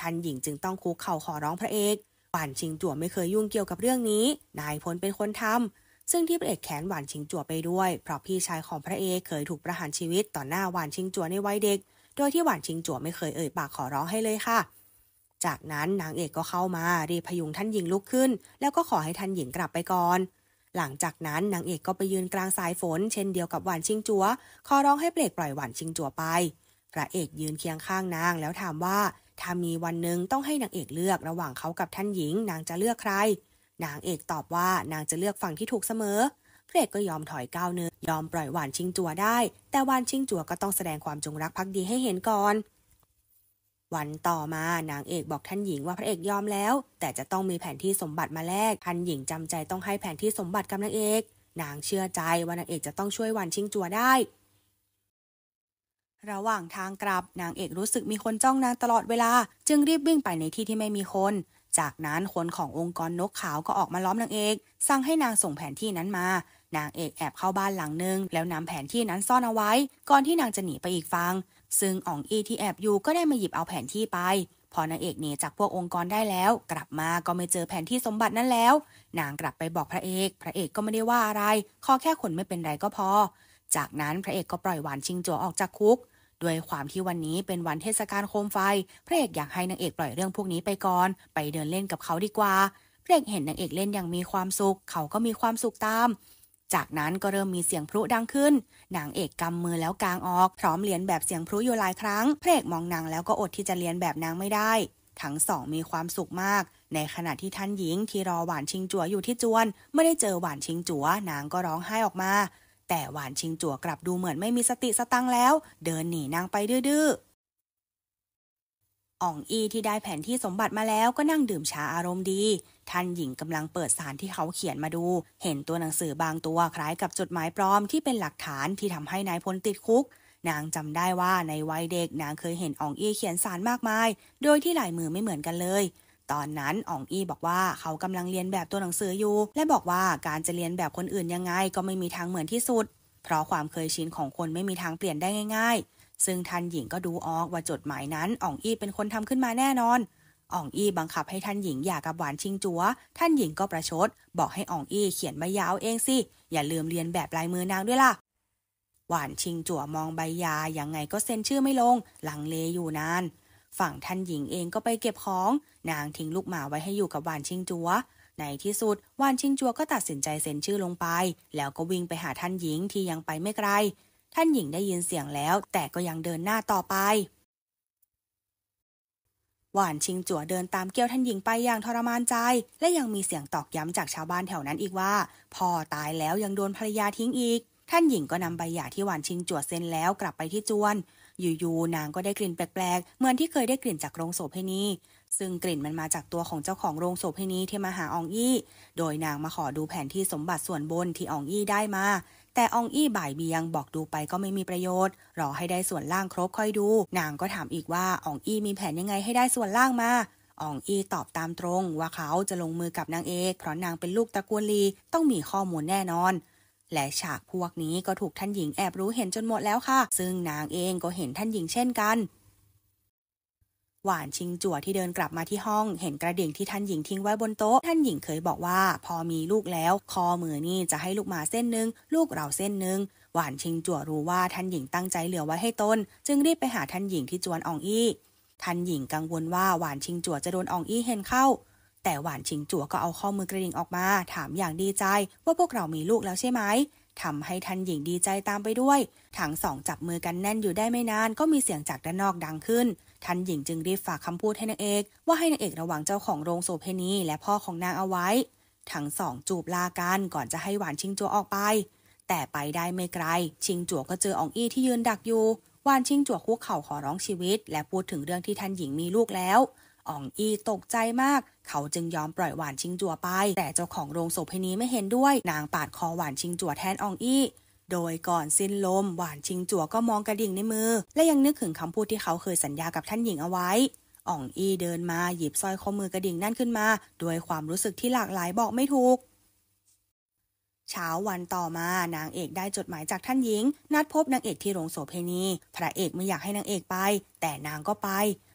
Speaker 1: ท่านหญิงจึงต้องคุกเข่าขอร้องพระเอกหวานชิงจั่วไม่เคยยุ่งเกี่ยวกับเรื่องนี้ นายพลเป็นคนทำ ซึ่งที่พระเอกแขนหวานชิงจั่วไปด้วยเพราะพี่ชายของพระเอกเคยถูกประหารชีวิต ต่อหน้าหวานชิงจั่วในวัยเด็กโดยที่หวานชิงจั่วไม่เคยเอ่ยปากขอร้องให้เลยค่ะ จากนั้น นางเอกก็เข้ามารีพยุงท่านหญิงลุกขึ้น แล้วก็ขอให้ท่านหญิงกลับไปก่อน หลังจากนั้นนางเอกก็ไปยืนกลางสายฝนเช่นเดียวกับหวานชิงจัว๋วขอร้องให้เปลกปล่อยหวานชิงจั่วไป พระเอกยืนเคียงข้างนางแล้วถามว่าถ้ามีวันหนึ่งต้องให้นางเอกเลือกระหว่างเขากับท่านหญิง นางจะเลือกใคร นางเอกตอบว่านางจะเลือกฝั่งที่ถูกเสมอเกรดก็ยอมถอยก้าวเนื้อยอมปล่อยหวานชิงจัวได้ แต่หวานชิงจัวก็ต้องแสดงความจงรักภักดีให้เห็นก่อน วันต่อมานางเอกบอกท่านหญิงว่าพระเอกยอมแล้ว แต่จะต้องมีแผนที่สมบัติมาแลกท่านหญิงจำใจต้องให้แผนที่สมบัติกับนางเอกนางเชื่อใจว่านางเอกจะต้องช่วยหวานชิงจัวได้ ระหว่างทางกลับนางเอกรู้สึกมีคนจ้องนางตลอดเวลา จึงรีบวิ่งไปในที่ที่ไม่มีคน จากนั้นคนขององค์กรนกขาวก็ออกมาล้อมนางเอกสั่งให้นางส่งแผนที่นั้นมานางเอกแอบเข้าบ้านหลังหนึ่งแล้วนำแผนที่นั้นซ่อนเอาไว้ ก่อนที่นางจะหนีไปอีกฟังซึ่งอ่องอีที่แอบอยู่ก็ได้มาหยิบเอาแผนที่ไป พอนางเอกหนีจากพวกองค์กรได้แล้ว กลับมาก็ไม่เจอแผนที่สมบัตินั้นแล้ว นางกลับไปบอกพระเอก พระเอกก็ไม่ได้ว่าอะไร ขอแค่ขนไม่เป็นไรก็พอ จากนั้นพระเอกก็ปล่อยหวานชิงจัวออกจากคุก ด้วยความที่วันนี้เป็นวันเทศกาลโคมไฟพระเอกอยากให้นางเอกปล่อยเรื่องพวกนี้ไปก่อนไปเดินเล่นกับเขาดีกว่าพระเอกเห็นนางเอกเล่นอย่างมีความสุข เขาก็มีความสุขตามจากนั้นก็เริ่มมีเสียงพลุดังขึ้น นางเอกกำมือแล้วกางออกพร้อมเลียนแบบเสียงพลุอยู่หลายครั้งพระเอกมองนางแล้วก็อดที่จะเลียนแบบนางไม่ได้ ทั้งสองมีความสุขมาก ในขณะที่ท่านหญิงที่รอหวานชิงจัวอยู่ที่จวน ไม่ได้เจอหวานชิงจัวนางก็ร้องไห้ออกมา แต่หวานชิงจัวกลับดูเหมือนไม่มีสติสตังแล้ว เดินหนีนางไปดื้ออ่องอีที่ได้แผนที่สมบัติมาแล้วก็นั่งดื่มชาอารมณ์ดีท่านหญิงกำลังเปิดสารที่เขาเขียนมาดู เห็นตัวหนังสือบางตัวคล้ายกับจดหมายปลอมที่เป็นหลักฐานที่ทำให้นายพลติดคุก นางจำได้ว่าในวัยเด็กนางเคยเห็นอองอี้เขียนสารมากมาย โดยที่ลายมือไม่เหมือนกันเลย ตอนนั้นอองอี้บอกว่าเขากำลังเรียนแบบตัวหนังสืออยู่ และบอกว่าการจะเรียนแบบคนอื่นยังไงก็ไม่มีทางเหมือนที่สุด เพราะความเคยชินของคนไม่มีทางเปลี่ยนได้ง่ายๆ ซึ่งทันหญิงก็ดูออกว่าจดหมายนั้นอองอี้เป็นคนทำขึ้นมาแน่นอนอ่องอี้บังคับให้ท่านหญิงหย่ากับหวานชิงจัว ท่านหญิงก็ประชด บอกให้อ่องอี้เขียนใบยาเอเองสิ อย่าลืมเรียนแบบลายมือนางด้วยล่ะ หวานชิงจัวมองใบอย่ายังไงก็เซ็นชื่อไม่ลงหลังเลอยู่นาน ฝั่งท่านหญิงเองก็ไปเก็บของ นางทิ้งลูกหมาไว้ให้อยู่กับหวานชิงจัว ในที่สุดหวานชิงจัวก็ตัดสินใจเซ็นชื่อลงไป แล้วก็วิ่งไปหาท่านหญิงที่ยังไปไม่ไกล ท่านหญิงได้ยินเสียงแล้วแต่ก็ยังเดินหน้าต่อไปหวานชิงจั่วเดินตามเกี้ยวท่านหญิงไปอย่างทรมานใจ และยังมีเสียงตอกย้ำจากชาวบ้านแถวนั้นอีกว่าพ่อตายแล้วยังโดนภรรยาทิ้งอีก ท่านหญิงก็นำใบหย่าที่หวานชิงจั่วเซ็นแล้วกลับไปที่จวน อยู่ๆนางก็ได้กลิ่นแปลกๆเหมือนที่เคยได้กลิ่นจากโรงโสเพณีซึ่งกลิ่นมันมาจากตัวของเจ้าของโรงโสเพณีที่มาหาอองอี้ โดยนางมาขอดูแผนที่สมบัติส่วนบนที่อองอี้ได้มาแต่อองอี้บ่ายเบียงบอกดูไปก็ไม่มีประโยชน์ รอให้ได้ส่วนล่างครบค่อยดู นางก็ถามอีกว่าอองอี้มีแผนยังไงให้ได้ส่วนล่างมาอองอีตอบตามตรง ว่าเขาจะลงมือกับนางเอกเพราะนางเป็นลูกตระกูลลีต้องมีข้อมูลแน่นอน และฉากพวกนี้ก็ถูกท่านหญิงแอบรู้เห็นจนหมดแล้วค่ะ ซึ่งนางเองก็เห็นท่านหญิงเช่นกันหวานชิงจั่วที่เดินกลับมาที่ห้อง เห็นกระดิ่งที่ท่านหญิงทิ้งไว้บนโต๊ะท่านหญิงเคยบอกว่าพอมีลูกแล้ว คอมือนี่จะให้ลูกมาเส้นหนึ่งลูกเราเส้นหนึ่งหวานชิงจั่วรู้ว่าท่านหญิงตั้งใจเหลือไว้ให้ตนจึงรีบไปหาท่านหญิงที่จวนอองอี้ท่านหญิงกังวลว่าหวานชิงจั่วจะโดนอองอี้เห็นเข้า แต่หวานชิงจั่วก็เอาข้อมือกระดิ่งออกมาถามอย่างดีใจว่าพวกเรามีลูกแล้วใช่ไหมทำให้ท่านหญิงดีใจตามไปด้วยทั้งสองจับมือกันแน่นอยู่ได้ไม่นานก็มีเสียงจากด้านนอกดังขึ้นท่านหญิงจึงรีบฝากคำพูดให้นางเอกว่าให้นางเอกระวังเจ้าของโรงโสเพณีและพ่อของนางเอาไว้ ทั้งสองจูบลากันก่อนจะให้หวานชิงจัวออกไป แต่ไปได้ไม่ไกล ชิงจัวก็เจออองอี้ที่ยืนดักอยู่วานชิงจัวคุกเข่าขอร้องชีวิตและพูดถึงเรื่องที่ท่านหญิงมีลูกแล้ว อองอีตกใจมาก เขาจึงยอมปล่อยหวานชิงจัวไป แต่เจ้าของโรงโสเพณีไม่เห็นด้วย นางปาดคอหวานชิงจัวแทนอองอี้โดยก่อนสิ้นลม หวานชิงจั่วก็มองกระดิ่งในมือ และยังนึกถึงคำพูดที่เขาเคยสัญญากับท่านหญิงเอาไว้อ่องอีเดินมาหยิบสร้อยข้อมือกระดิ่งนั่นขึ้นมาด้วยความรู้สึกที่หลากหลายบอกไม่ถูก เช้าวันต่อมา นางเอกได้จดหมายจากท่านหญิง นัดพบนางเอกที่โรงโสเพณี พระเอกไม่อยากให้นางเอกไป แต่นางก็ไป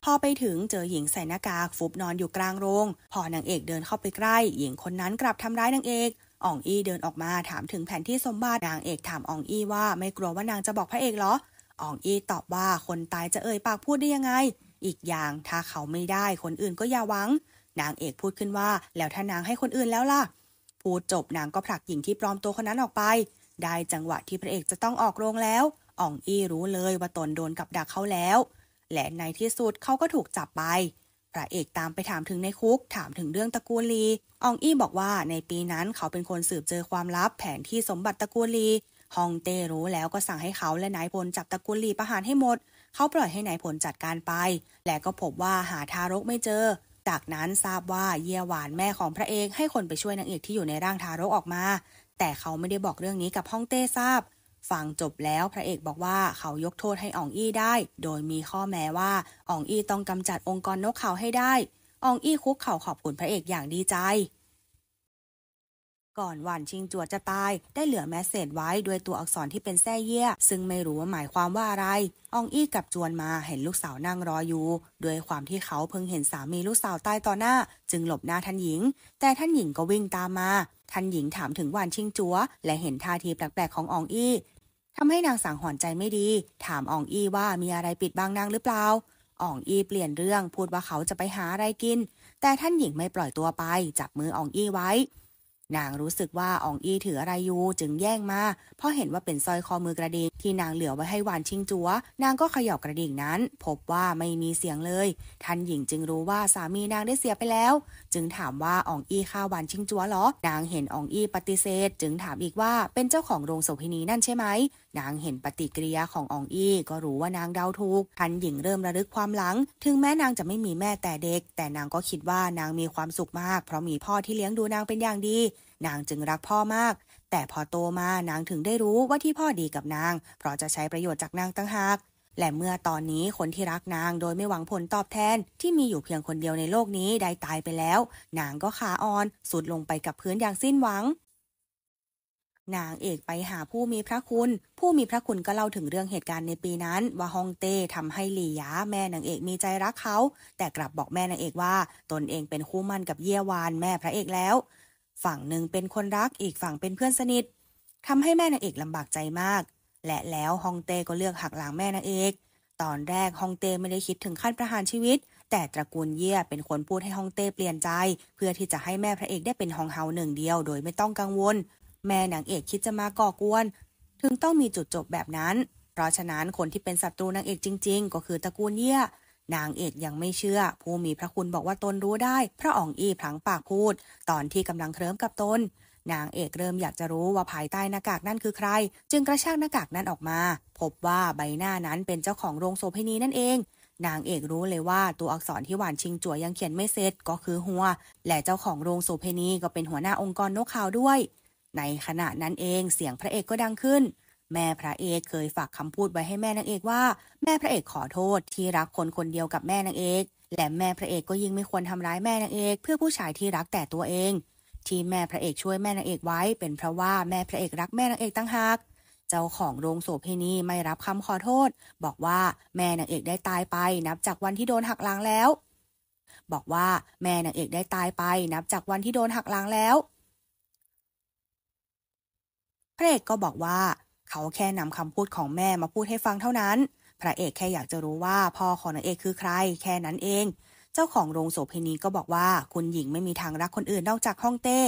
Speaker 1: พอไปถึงเจอหญิงใส่หน้ากากฟุบนอนอยู่กลางโรงพอนางเอกเดินเข้าไปใกล้ หญิงคนนั้นกลับทำร้ายนางเอกอ่องอี้เดินออกมาถามถึงแผนที่สมบัตินางเอกถามอ่องอี้ว่าไม่กลัวว่านางจะบอกพระเอกเหรออ่องอี้ตอบว่า คนตายจะเอ่ยปากพูดได้ยังไง อีกอย่างถ้าเขาไม่ได้คนอื่นก็อย่าหวัง นางเอกพูดขึ้นว่า แล้วถ้านางให้คนอื่นแล้วล่ะ พูดจบนางก็ผลักหญิงที่ปลอมตัวคนนั้นออกไป ได้จังหวะที่พระเอกจะต้องออกโรงแล้วอ่องอี้รู้เลยว่าตนโดนกับดักเขาแล้ว และในที่สุดเขาก็ถูกจับไปพระเอกตามไปถามถึงในคุก ถามถึงเรื่องตระกูลลี อองอี้บอกว่าในปีนั้นเขาเป็นคนสืบเจอความลับแผนที่สมบัติตระกูลลีฮองเต้รู้แล้วก็สั่งให้เขาและนายพลจับตระกูลลีประหารให้หมด เขาปล่อยให้นายพลจัดการไป และก็พบว่าหาทารกไม่เจอ จากนั้นทราบว่าเยี่ยหวานแม่ของพระเอกให้คนไปช่วยนางเอกที่อยู่ในร่างทารกออกมา แต่เขาไม่ได้บอกเรื่องนี้กับฮองเต้ทราบฟังจบแล้วพระเอกบอกว่าเขายกโทษให้อองอี้ได้ โดยมีข้อแม้ว่าอองอี้ต้องกำจัดองค์กรนกเขาให้ได้อองอี้คุกเข่าขอบคุณพระเอกอย่างดีใจ ก่อนวันชิงจวดจะตาย ได้เหลือแมสเซจไว้ด้วยตัวอักษรที่เป็นแท้เยี่ยซึ่งไม่รู้ว่าหมายความว่าอะไรอองอี้กับจวนมาเห็นลูกสาวนั่งรออยู่ด้วยความที่เขาเพิ่งเห็นสามีลูกสาวตายต่อหน้าจึงหลบหน้าท่านหญิง แต่ท่านหญิงก็วิ่งตามมาท่านหญิงถามถึงวานชิงจัวและเห็นท่าทีแปลกๆของอองอี้ทำให้นางสังหอนใจไม่ดี ถามอองอี้ว่ามีอะไรปิดบังนางหรือเปล่า อองอี้เปลี่ยนเรื่องพูดว่าเขาจะไปหาอะไรกิน แต่ท่านหญิงไม่ปล่อยตัวไป จับมืออองอี้ไว้นางรู้สึกว่าอองอี้ถืออะไรอยู่จึงแย่งมาเพราะเห็นว่าเป็นสร้อยคอมือกระดิ่งที่นางเหลือไว้ให้หวานชิงจัว นางก็เขย่ากระดิ่งนั้นพบว่าไม่มีเสียงเลยท่านหญิงจึงรู้ว่าสามีนางได้เสียไปแล้วจึงถามว่าอองอี้ฆ่าหวานชิงจัวหรอนางเห็นอองอี้ปฏิเสธจึงถามอีกว่าเป็นเจ้าของโรงโสเภณีนั่นใช่ไหม นางเห็นปฏิกิริยาของอองอี้ก็รู้ว่านางเดาถูกท่านหญิงเริ่มระลึกความหลังถึงแม้นางจะไม่มีแม่แต่เด็กแต่นางก็คิดว่านางมีความสุขมากเพราะมีพ่อที่เลี้ยงดูนางเป็นอย่างดีนางจึงรักพ่อมาก แต่พอโตมานางถึงได้รู้ว่าที่พ่อดีกับนาง เพราะจะใช้ประโยชน์จากนางตั้งหาก และเมื่อตอนนี้คนที่รักนางโดยไม่หวังผลตอบแทน ที่มีอยู่เพียงคนเดียวในโลกนี้ได้ตายไปแล้ว นางก็ขาอ่อนสุดลงไปกับพื้นอย่างสิ้นหวัง นางเอกไปหาผู้มีพระคุณ ผู้มีพระคุณก็เล่าถึงเรื่องเหตุการณ์ในปีนั้น ว่าฮองเต้ทำให้หลี่ยาแม่นางเอกมีใจรักเขา แต่กลับบอกแม่นางเอกว่า ตนเองเป็นคู่มั่นกับเยี่ยวานแม่พระเอกแล้วฝั่งหนึ่งเป็นคนรัก อีกฝั่งเป็นเพื่อนสนิททำให้แม่นางเอกลำบากใจมาก และแล้วฮองเต้ก็เลือกหักหลังแม่นางเอก ตอนแรกฮองเต้ไม่ได้คิดถึงขั้นประหารชีวิต แต่ตระกูลเย่ยเป็นคนพูดให้ฮองเต้เปลี่ยนใจ เพื่อที่จะให้แม่พระเอกได้เป็นฮองเฮาหนึ่งเดียว โดยไม่ต้องกังวล แม่นางเอกคิดจะมาก่อกวน ถึงต้องมีจุดจบแบบนั้น เพราะฉะนั้นคนที่เป็นศัตรูนางเอกจริงๆ ก็คือตระกูลเย่ยนางเอกยังไม่เชื่อ ผู้มีพระคุณบอกว่าตนรู้ได้พระอ่องอีพลังปากพูดตอนที่กำลังเคลิ้มกับตนนางเอกเริ่มอยากจะรู้ว่าภายใต้หน้ากากนั่นคือใครจึงกระชากหน้ากากนั้นออกมาพบว่าใบหน้านั้นเป็นเจ้าของโรงโซเพนีนั่นเองนางเอกรู้เลยว่าตัวอักษรที่หวานชิงจั่วยังเขียนไม่เสร็จก็คือหัวและเจ้าของโรงโซเพนีก็เป็นหัวหน้าองค์กรนกขาวด้วยในขณะนั้นเองเสียงพระเอกก็ดังขึ้นแม่พระเอกเคยฝากคำพูดไว้ให้แม่นางเอกว่า แม่พระเอกขอโทษที่รักคนคนเดียวกับแม่นางเอก และแม่พระเอกก็ยิ่งไม่ควรทำร้ายแม่นางเอกเพื่อผู้ชายที่รักแต่ตัวเอง ที่แม่พระเอกช่วยแม่นางเอกไว้เป็นเพราะว่าแม่พระเอกรักแม่นางเอกตั้งหากเจ้าของโรงโสเพณีไม่รับคำขอโทษ บอกว่าแม่นางเอกได้ตายไปนับจากวันที่โดนหักหลังแล้ว บอกว่าแม่นางเอกได้ตายไป นับจากวันที่โดนหักหลังแล้วพระเอกก็บอกว่าเขาแค่นำคำพูดของแม่มาพูดให้ฟังเท่านั้น พระเอกแค่อยากจะรู้ว่าพ่อของนางเอกคือใคร แค่นั้นเอง เจ้าของโรงโสเภณีก็บอกว่าคุณหญิงไม่มีทางรักคนอื่นนอกจากฮ่องเต้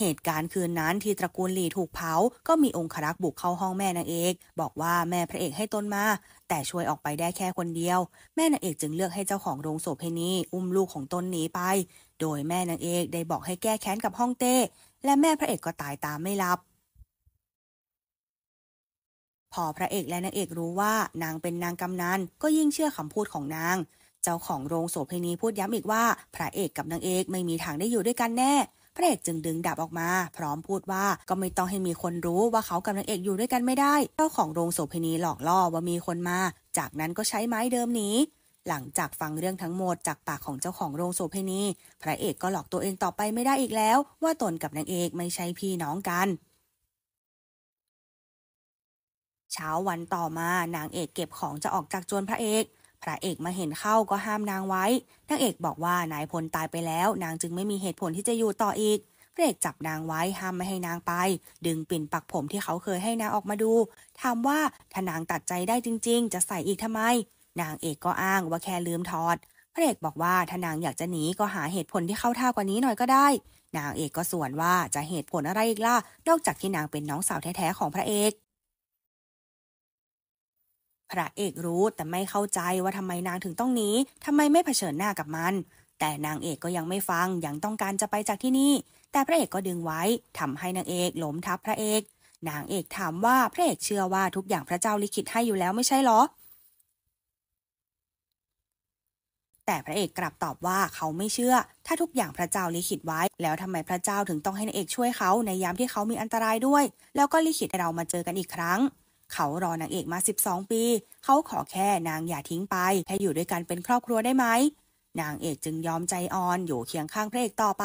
Speaker 1: เหตุการณ์คืนนั้นที่ตระกูลหลีถูกเผา ก็มีองครักษ์บุกเข้าห้องแม่นางเอก บอกว่าแม่พระเอกให้ตนมา แต่ช่วยออกไปได้แค่คนเดียว แม่นางเอกจึงเลือกให้เจ้าของโรงโสเภณีอุ้มลูกของตนหนีไป โดยแม่นางเอกได้บอกให้แก้แค้นกับฮ่องเต้และแม่พระเอกก็ตายตามไม่ลับพอพระเอกและนางเอกรู้ว่านางเป็นนางกำนันก็ยิ่งเชื่อคำพูดของนาง เจ้าของโรงโสเภณีพูดย้ำอีกว่า พระเอกกับนางเอกไม่มีทางได้อยู่ด้วยกันแน่ พระเอกจึงดึงดาบออกมาพร้อมพูดว่าก็ไม่ต้องให้มีคนรู้ว่าเขากับนางเอกอยู่ด้วยกันไม่ได้ เจ้าของโรงโสเภณีหลอกล่อว่ามีคนมา จากนั้นก็ใช้ไม้เดิมหนี หลังจากฟังเรื่องทั้งหมดจากปากของเจ้าของโรงโสเภณี พระเอกก็หลอกตัวเองต่อไปไม่ได้อีกแล้วว่าตนกับนางเอกไม่ใช่พี่น้องกันเช้าวันต่อมา นางเอกเก็บของจะออกจากจวนพระเอก พระเอกมาเห็นเข้าก็ห้ามนางไว้ นางเอกบอกว่านายพลตายไปแล้ว นางจึงไม่มีเหตุผลที่จะอยู่ต่ออีกพระเอกจับนางไว้ห้ามไม่ให้นางไป ดึงปิ่นปักผมที่เขาเคยให้นางออกมาดูถามว่าถ้านางตัดใจได้จริง ๆ จะใส่อีกทำไม นางเอกก็อ้างว่าแค่ลืมถอด พระเอก บอกว่าถ้านางอยากจะหนีก็หาเหตุผลที่เข้าท่ากว่านี้หน่อยก็ได้ นางเอกก็ส่วนว่าจะเหตุผลอะไรอีกล่ะนอกจากที่นางเป็นน้องสาวแท้ๆของพระเอกพระเอกรู้แต่ไม่เข้าใจว่าทำไมนางถึงต้องหนีทำไมไม่เผชิญหน้ากับมัน แต่นางเอกก็ยังไม่ฟัง ยังต้องการจะไปจากที่นี่แต่พระเอกก็ดึงไว้ทำให้นางเอกล้มทับพระเอก นางเอกถามว่า พระเอกเชื่อว่าทุกอย่างพระเจ้าลิขิตให้อยู่แล้วไม่ใช่หรอ แต่พระเอกกลับตอบว่าเขาไม่เชื่อ ถ้าทุกอย่างพระเจ้าลิขิตไว้ แล้วทำไมพระเจ้าถึงต้องให้นางเอกช่วยเขาในยามที่เขามีอันตรายด้วย แล้วก็ลิขิตให้เรามาเจอกันอีกครั้งเขารอนางเอกมา 12 ปี เขาขอแค่นางอย่าทิ้งไป แค่อยู่ด้วยกันเป็นครอบครัวได้ไหม นางเอกจึงยอมใจอ่อนอยู่เคียงข้างพระเอกต่อไป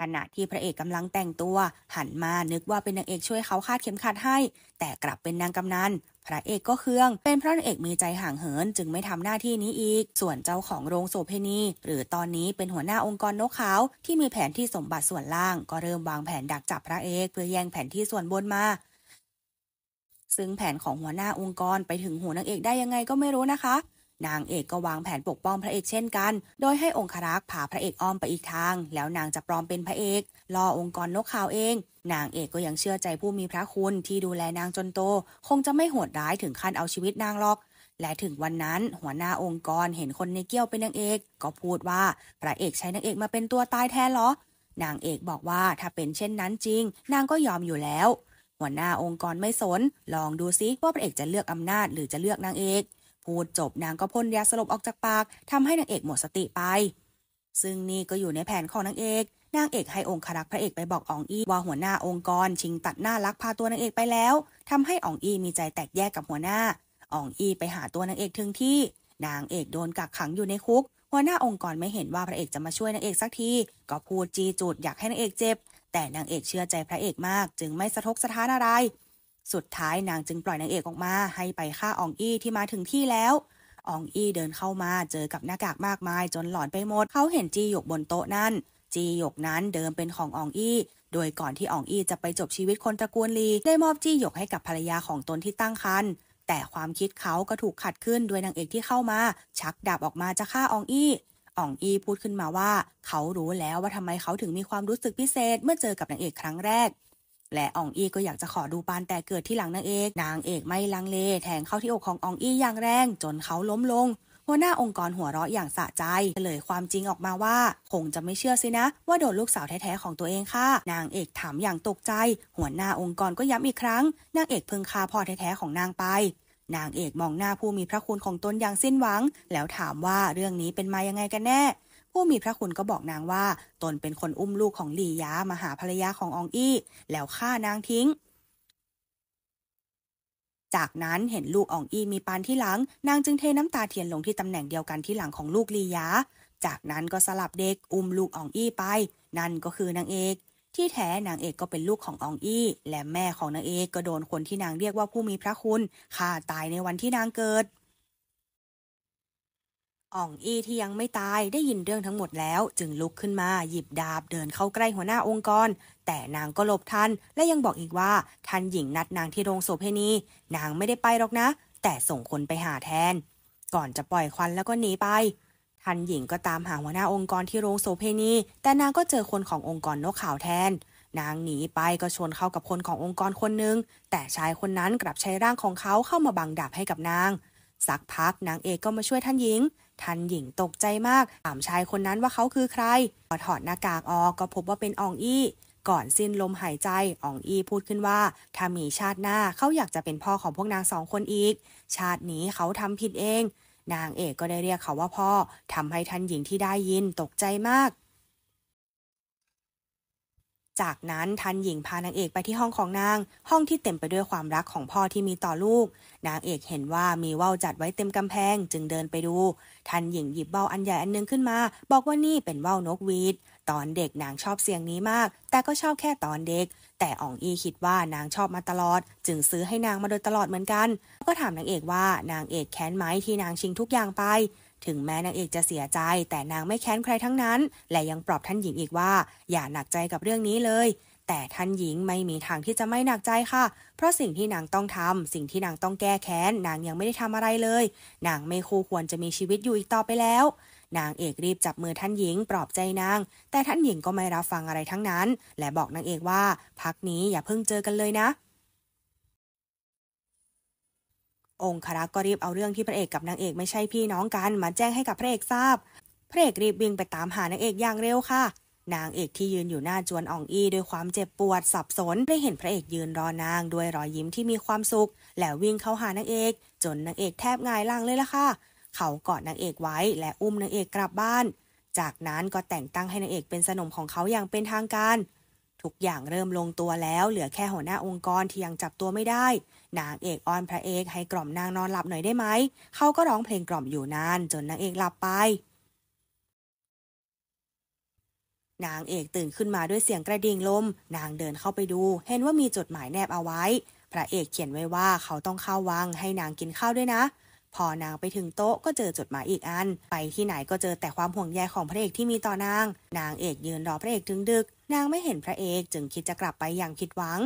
Speaker 1: ขณะที่พระเอกกำลังแต่งตัว หันมานึกว่าเป็นนางเอกช่วยเขาคาดเข็มขัดให้ แต่กลับเป็นนางกำนันพระเอกก็เครื่องเป็นพระเอกมีใจห่างเหิน จึงไม่ทำหน้าที่นี้อีก ส่วนเจ้าของโรงโสเพณี หรือตอนนี้เป็นหัวหน้าองค์กรนกขาวที่มีแผนที่สมบัติส่วนล่าง ก็เริ่มวางแผนดักจับพระเอกเพื่อแย่งแผนที่ส่วนบนมาซึ่งแผนของหัวหน้าองค์กรไปถึงหูนางเอกได้ยังไงก็ไม่รู้นะคะ นางเอกก็วางแผนปกป้องพระเอกเช่นกัน โดยให้องครักษ์พาพระเอกอ้อมไปอีกทาง แล้วนางจะปลอมเป็นพระเอกล่อองค์กรนกขาวเองนางเอกก็ยังเชื่อใจผู้มีพระคุณที่ดูแลนางจนโต คงจะไม่โหดร้ายถึงขั้นเอาชีวิตนางหรอก และถึงวันนั้นหัวหน้าองค์กรเห็นคนในเกี้ยวเป็นนางเอก ก็พูดว่าพระเอกใช้นางเอกมาเป็นตัวตายแทนหรอนางเอกบอกว่าถ้าเป็นเช่นนั้นจริง นางก็ยอมอยู่แล้ว หัวหน้าองค์กรไม่สน ลองดูซิว่าพระเอกจะเลือกอำนาจหรือจะเลือกนางเอก พูดจบนางก็พ่นยาสลบออกจากปากทำให้นางเอกหมดสติไป ซึ่งนี่ก็อยู่ในแผนของนางเอกนางเอกให้องค์ครักพระเอกไปบอกอองอี้ว่าหัวหน้าองค์กรชิงตัดหน้าลักพาตัวนางเอกไปแล้วทำให้อองอี้มีใจแตกแยกกับหัวหน้าอองอี้ไปหาตัวนางเอกถึงที่นางเอกโดนกักขังอยู่ในคุก หัวหน้าองค์กรไม่เห็นว่าพระเอกจะมาช่วยนางเอกสักทีก็พูดจีจูดอยากให้นางเอกเจ็บแต่นางเอกเชื่อใจพระเอกมากจึงไม่สะทกสะท้านอะไร สุดท้ายนางจึงปล่อยนางเอกออกมาให้ไปฆ่าอองอี้ที่มาถึงที่แล้วอองอี้เดินเข้ามาเจอกับหน้ากากมากมายจนหลอนไปหมด เขาเห็นจีหยกบนโต๊ะนั่นจีหยกนั้นเดิมเป็นของอองอี้ โดยก่อนที่อองอี้จะไปจบชีวิตคนตระกูลลี ได้มอบจี้หยกให้กับภรรยาของตนที่ตั้งครรภ์แต่ความคิดเขาก็ถูกขัดขึ้นโดยนางเอกที่เข้ามา ชักดาบออกมาจะฆ่าอองอี้อ่องอีพูดขึ้นมาว่า เขารู้แล้วว่าทำไมเขาถึงมีความรู้สึกพิเศษเมื่อเจอกับนางเอกครั้งแรก และอ่องอีก็อยากจะขอดูปานแต่เกิดที่หลังนางเอกนางเอกไม่ลังเลแทงเข้าที่อกของอ่องอีอย่างแรงจนเขาล้มลงหัวหน้าองค์กรหัวเราะอย่างสะใจ เลยความจริงออกมาว่า คงจะไม่เชื่อสินะว่าโดนลูกสาวแท้ๆของตัวเองค่ะ นางเอกถามอย่างตกใจ หัวหน้าองค์กรก็ย้ำอีกครั้ง นางเอกเพิ่งคาพ่อแท้ๆของนางไป นางเอกมองหน้าผู้มีพระคุณของตนอย่างสิ้นหวัง แล้วถามว่าเรื่องนี้เป็นมายังไงกันแน่ ผู้มีพระคุณก็บอกนางว่า ตนเป็นคนอุ้มลูกของหลี่ยามาหาภรรยาของอองอี้ แล้วฆ่านางทิ้งจากนั้นเห็นลูกอ่องอีมีปานที่หลัง นางจึงเทน้ำตาเทียนลงที่ตำแหน่งเดียวกันที่หลังของลูกลียา จากนั้นก็สลับเด็กอุ้มลูกอ่องอี้ไป นั่นก็คือนางเอก ที่แท้นางเอกก็เป็นลูกของอองอี้ และแม่ของนางเอกก็โดนคนที่นางเรียกว่าผู้มีพระคุณฆ่าตายในวันที่นางเกิดอ่องอีที่ยังไม่ตายได้ยินเรื่องทั้งหมดแล้วจึงลุกขึ้นมา หยิบดาบเดินเข้าใกล้หัวหน้าองค์กร แต่นางก็หลบทันและยังบอกอีกว่าท่านหญิงนัดนางที่โรงโสเพณีนางไม่ได้ไปหรอกนะ แต่ส่งคนไปหาแทน ก่อนจะปล่อยควันแล้วก็หนีไปท่านหญิงก็ตามหาหัวหน้าองค์กรที่โรงโสเพณีแต่นางก็เจอคนขององค์กรนกขาวแทน นางหนีไปก็ชนเข้ากับคนขององค์กรคนหนึ่งแต่ชายคนนั้นกลับใช้ร่างของเขาเข้ามาบังดาบให้กับนาง สักพักนางเอกก็มาช่วยท่านหญิงทันหญิงตกใจมากถามชายคนนั้นว่าเขาคือใครพอถอดหน้ากากออกก็พบว่าเป็นอองอี้ ก่อนสิ้นลมหายใจอองอี้พูดขึ้นว่าถ้ามีชาติหน้าเขาอยากจะเป็นพ่อของพวกนางสองคนอีก ชาตินี้เขาทำผิดเอง นางเอกก็ได้เรียกเขาว่าพ่อทำให้ทันหญิงที่ได้ยินตกใจมากจากนั้นทันหญิงพานางเอกไปที่ห้องของนาง ห้องที่เต็มไปด้วยความรักของพ่อที่มีต่อลูก นางเอกเห็นว่ามีว่าวจัดไว้เต็มกำแพงจึงเดินไปดู ทันหญิงหยิบว่าวอันใหญ่อันนึงขึ้นมา บอกว่านี่เป็นว่าวนกวีดตอนเด็กนางชอบเสียงนี้มาก แต่ก็ชอบแค่ตอนเด็ก แต่อ่องอีคิดว่านางชอบมาตลอด จึงซื้อให้นางมาโดยตลอดเหมือนกัน ก็ถามนางเอกว่านางเอกแค้นไหมที่นางชิงทุกอย่างไปถึงแม้นางเอกจะเสียใจแต่นางไม่แค้นใครทั้งนั้น และยังปลอบท่านหญิงอีกว่า อย่าหนักใจกับเรื่องนี้เลย แต่ท่านหญิงไม่มีทางที่จะไม่หนักใจค่ะ เพราะสิ่งที่นางต้องทำสิ่งที่นางต้องแก้แค้นนางยังไม่ได้ทำอะไรเลย นางไม่คู่ควรจะมีชีวิตอยู่อีกต่อไปแล้ว นางเอกรีบจับมือท่านหญิงปลอบใจนาง แต่ท่านหญิงก็ไม่รับฟังอะไรทั้งนั้น และบอกนางเอกว่าพักนี้อย่าเพิ่งเจอกันเลยนะองคารัก์ก็รีบเอาเรื่องที่พระเอกกับนางเอกไม่ใช่พี่น้องกันมาแจ้งให้กับพระเอกทราบ พระเอกรีบวิ่งไปตามหานางเอกอย่างเร็วค่ะ นางเอกที่ยืนอยู่หน้าจวนอ่องอี้ด้วยความเจ็บปวดสับสนได้เห็นพระเอกยืนรอนางด้วยรอยยิ้มที่มีความสุข แล้ววิ่งเข้าหานางเอกจนนางเอกแทบงายล่างเลยล่ะค่ะ เขากอดนางเอกไว้และอุ้มนางเอกกลับบ้าน จากนั้นก็แต่งตั้งให้นางเอกเป็นสนมของเขาอย่างเป็นทางการ ทุกอย่างเริ่มลงตัวแล้ว เหลือแค่หัวหน้าองค์กรที่ยังจับตัวไม่ได้นางเอกอ้อนพระเอกให้กล่อมนางนอนหลับหน่อยได้ไหม เขาก็ร้องเพลงกล่อมอยู่นานจนนางเอกหลับไป นางเอกตื่นขึ้นมาด้วยเสียงกระดิ่งลม นางเดินเข้าไปดูเห็นว่ามีจดหมายแนบเอาไว้ พระเอกเขียนไว้ว่าเขาต้องเข้าวังให้นางกินข้าวด้วยนะ พอนางไปถึงโต๊ะก็เจอจดหมายอีกอัน ไปที่ไหนก็เจอแต่ความห่วงใยของพระเอกที่มีต่อนาง นางเอกยืนรอพระเอกถึงดึก นางไม่เห็นพระเอกจึงคิดจะกลับไปอย่างผิดหวัง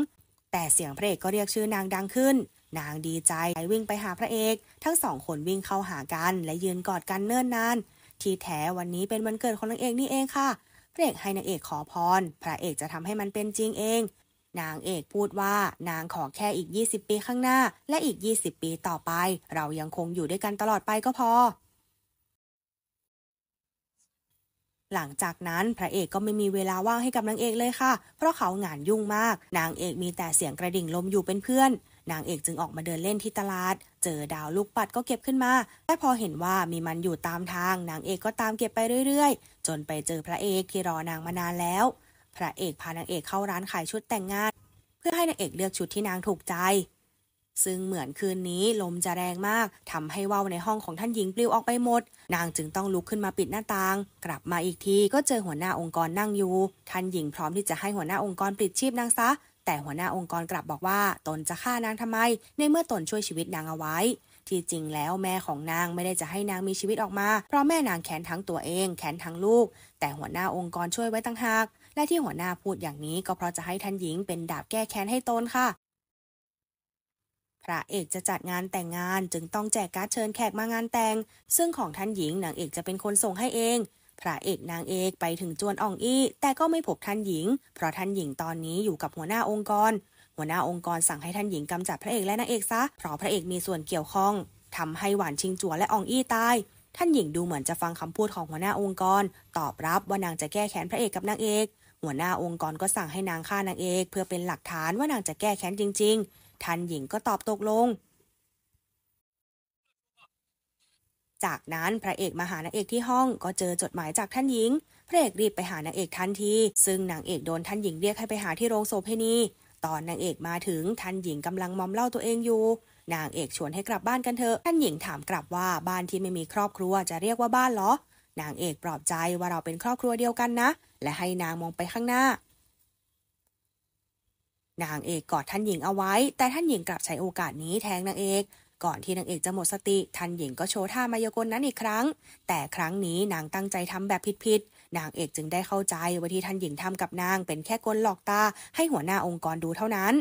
Speaker 1: แต่เสียงพระเอกก็เรียกชื่อนางดังขึ้น นางดีใจวิ่งไปหาพระเอก ทั้งสองคนวิ่งเข้าหากัน และยืนกอดกันเนิ่นนาน ที่แท้วันนี้เป็นวันเกิดของนางเอกนี่เองค่ะ พระเอกให้นางเอกขอพร พระเอกจะทำให้มันเป็นจริงเอง นางเอกพูดว่า นางขอแค่อีก 20 ปีข้างหน้า และอีก 20 ปีต่อไป เรายังคงอยู่ด้วยกันตลอดไปก็พอหลังจากนั้นพระเอกก็ไม่มีเวลาว่างให้กับนางเอกเลยค่ะ เพราะเขางานยุ่งมาก นางเอกมีแต่เสียงกระดิ่งลมอยู่เป็นเพื่อน นางเอกจึงออกมาเดินเล่นที่ตลาด เจอดาวลูกปัดก็เก็บขึ้นมา แต่พอเห็นว่ามีมันอยู่ตามทาง นางเอกก็ตามเก็บไปเรื่อยๆ จนไปเจอพระเอกที่รอนางมานานแล้ว พระเอกพานางเอกเข้าร้านขายชุดแต่งงาน เพื่อให้นางเอกเลือกชุดที่นางถูกใจซึ่งเหมือนคืนนี้ลมจะแรงมาก ทำให้ว่าวในห้องของท่านหญิงปลิวออกไปหมด นางจึงต้องลุกขึ้นมาปิดหน้าต่าง กลับมาอีกทีก็เจอหัวหน้าองค์กรนั่งอยู่ ท่านหญิงพร้อมที่จะให้หัวหน้าองค์กรปลิดชีพนางซะ แต่หัวหน้าองค์กรกลับบอกว่า ตนจะฆ่านางทำไม ในเมื่อตนช่วยชีวิตนางเอาไว้ ที่จริงแล้วแม่ของนางไม่ได้จะให้นางมีชีวิตออกมาเพราะแม่นางแขนทั้งตัวเองแขนทั้งลูก แต่หัวหน้าองค์กรช่วยไว้ตั้งหากและที่หัวหน้าพูดอย่างนี้ก็เพราะจะให้ท่านหญิงเป็นดาบแก้แค้นให้ตนค่ะพระเอกจะจัดงานแต่งงานจึงต้องแจกการ์ดเชิญแขกมางานแต่งซึ่งของท่านหญิงนางเอกจะเป็นคนส่งให้เองพระเอกนางเอกไปถึงจวนอ่องอี้แต่ก็ไม่พบท่านหญิงเพราะท่านหญิงตอนนี้อยู่กับหัวหน้าองค์กรหัวหน้าองค์กรสั่งให้ท่านหญิงกำจัดพระเอกและนางเอกซะเพราะพระเอกมีส่วนเกี่ยวข้องทำให้หวานชิงจัวและอ่องอี้ตายท่านหญิงดูเหมือนจะฟังคำพูดของหัวหน้าองค์กรตอบรับว่านางจะแก้แค้นพระเอกกับนางเอกหัวหน้าองค์กรก็สั่งให้นางฆ่านางเอกเพื่อเป็นหลักฐานว่านางจะแก้แค้นจริงท่านหญิงก็ตอบตกลง จากนั้นพระเอกมาหานางเอกที่ห้องก็เจอจดหมายจากท่านหญิง พระเอกรีบไปหานางเอกทันที ซึ่งนางเอกโดนท่านหญิงเรียกให้ไปหาที่โรงโสเพณีตอนนางเอกมาถึงท่านหญิงกำลังมอมเล่าตัวเองอยู่ นางเอกชวนให้กลับบ้านกันเถอะ ท่านหญิงถามกลับว่าบ้านที่ไม่มีครอบครัวจะเรียกว่าบ้านเหรอ นางเอกปลอบใจว่าเราเป็นครอบครัวเดียวกันนะ และให้นางมองไปข้างหน้านางเอกกอดท่านหญิงเอาไว้ แต่ท่านหญิงกลับใช้โอกาสนี้แทงนางเอก ก่อนที่นางเอกจะหมดสติ ท่านหญิงก็โชว์ท่ามายากลนั้นอีกครั้ง แต่ครั้งนี้นางตั้งใจทำแบบผิดๆนางเอกจึงได้เข้าใจว่าที่ท่านหญิงทำกับนางเป็นแค่กลหลอกตา ให้หัวหน้าองค์กรดูเท่านั้น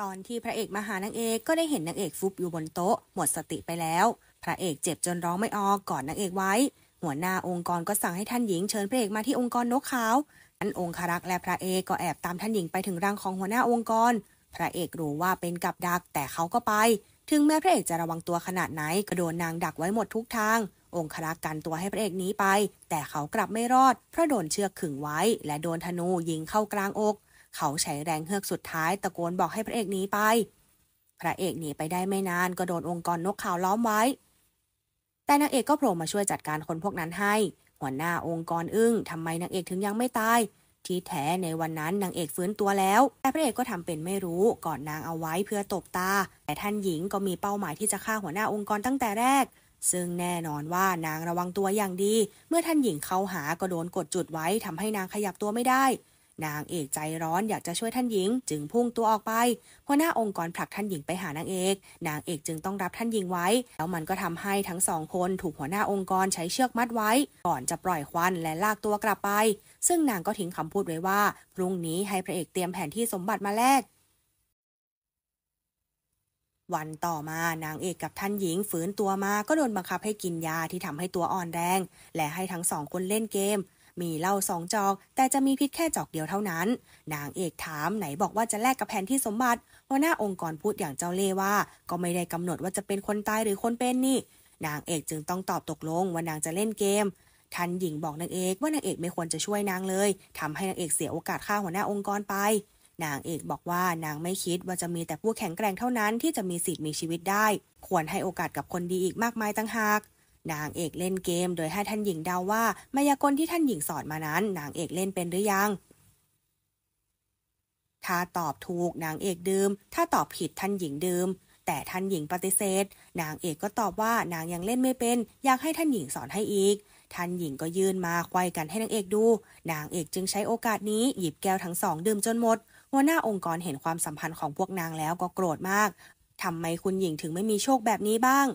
Speaker 1: ตอนที่พระเอกมาหานางเอกก็ได้เห็นนางเอกฟุบอยู่บนโต๊ะหมดสติไปแล้ว พระเอกเจ็บจนร้องไม่ออกกอดนางเอกไว้ หัวหน้าองค์กรก็สั่งให้ท่านหญิงเชิญพระเอกมาที่องค์กรนกขาวานองคารักษ์และพระเอกก็แอบตามท่านหญิงไปถึงรังของหัวหน้าองค์กร พระเอกรู้ว่าเป็นกับดักแต่เขาก็ไป ถึงแม้พระเอกจะระวังตัวขนาดไหนก็โดนนางดักไว้หมดทุกทาง องคารักษ์กันตัวให้พระเอกหนีไป แต่เขากลับไม่รอดเพราะโดนเชือกขึงไว้ และโดนธนูยิงเข้ากลางอก เขาใช้แรงเฮือกสุดท้าย ตะโกนบอกให้พระเอกหนีไป พระเอกหนีไปได้ไม่นานก็โดนองค์กรนกขาวล้อมไว้ แต่นางเอกก็โผล่มาช่วยจัดการคนพวกนั้นให้หัวหน้าองค์กรอึง้งทำไมนางเอกถึงยังไม่ตาย ที่แท้ในวันนั้นนางเอกฟื้นตัวแล้ว แต่พระเอกก็ทำเป็นไม่รู้กอดนางเอาไว้เพื่อตบตา แต่ท่านหญิงก็มีเป้าหมายที่จะฆ่าหัวหน้าองค์กรตั้งแต่แรก ซึ่งแน่นอนว่านางระวังตัวอย่างดี เมื่อท่านหญิงเข้าหาก็โดนกดจุดไว้ ทำให้นางขยับตัวไม่ได้นางเอกใจร้อนอยากจะช่วยท่านหญิงจึงพุ่งตัวออกไปหัวหน้าองค์กรผลักท่านหญิงไปหานางเอกนางเอกจึงต้องรับท่านหญิงไว้แล้วมันก็ทำให้ทั้งสองคนถูกหัวหน้าองค์กรใช้เชือกมัดไว้ก่อนจะปล่อยควันและลากตัวกลับไปซึ่งนางก็ทิ้งคำพูดไว้ว่าพรุ่งนี้ให้พระเอกเตรียมแผนที่สมบัติมาแลกวันต่อมานางเอกกับท่านหญิงฝืนตัวมาก็โดนบังคับให้กินยาที่ทำให้ตัวอ่อนแรงและให้ทั้งสองคนเล่นเกมมีเหล้าสองจอกแต่จะมีพิษแค่จอกเดียวเท่านั้น นางเอกถามไหนบอกว่าจะแลกกับแผนที่สมบัติหัวหน้าองค์กรพูดอย่างเจ้าเล่ว่าก็ไม่ได้กำหนดว่าจะเป็นคนตายหรือคนเป็นนี่นางเอกจึงต้องตอบตกลงว่านางจะเล่นเกม ทันหญิงบอกนางเอกว่านางเอกไม่ควรจะช่วยนางเลย ทำให้นางเอกเสียโอกาสฆ่าหัวหน้าองค์กรไปนางเอกบอกว่านางไม่คิดว่าจะมีแต่ผู้แข็งแกร่งเท่านั้นที่จะมีสิทธิ์มีชีวิตได้ ควรให้โอกาสกับคนดีอีกมากมายตั้งหากนางเอกเล่นเกมโดยให้ท่านหญิงเดาว่ามายากลที่ท่านหญิงสอนมานั้นนางเอกเล่นเป็นหรือยัง ถ้าตอบถูกนางเอกดื่ม ถ้าตอบผิดท่านหญิงดื่ม แต่ท่านหญิงปฏิเสธนางเอกก็ตอบว่านางยังเล่นไม่เป็นอยากให้ท่านหญิงสอนให้อีก ท่านหญิงก็ยื่นมาควายกันให้นางเอกดูนางเอกจึงใช้โอกาสนี้หยิบแก้วทั้งสองดื่มจนหมดหัวหน้าองค์กรเห็นความสัมพันธ์ของพวกนางแล้วก็โกรธมากทำไมคุณหญิงถึงไม่มีโชคแบบนี้บ้าง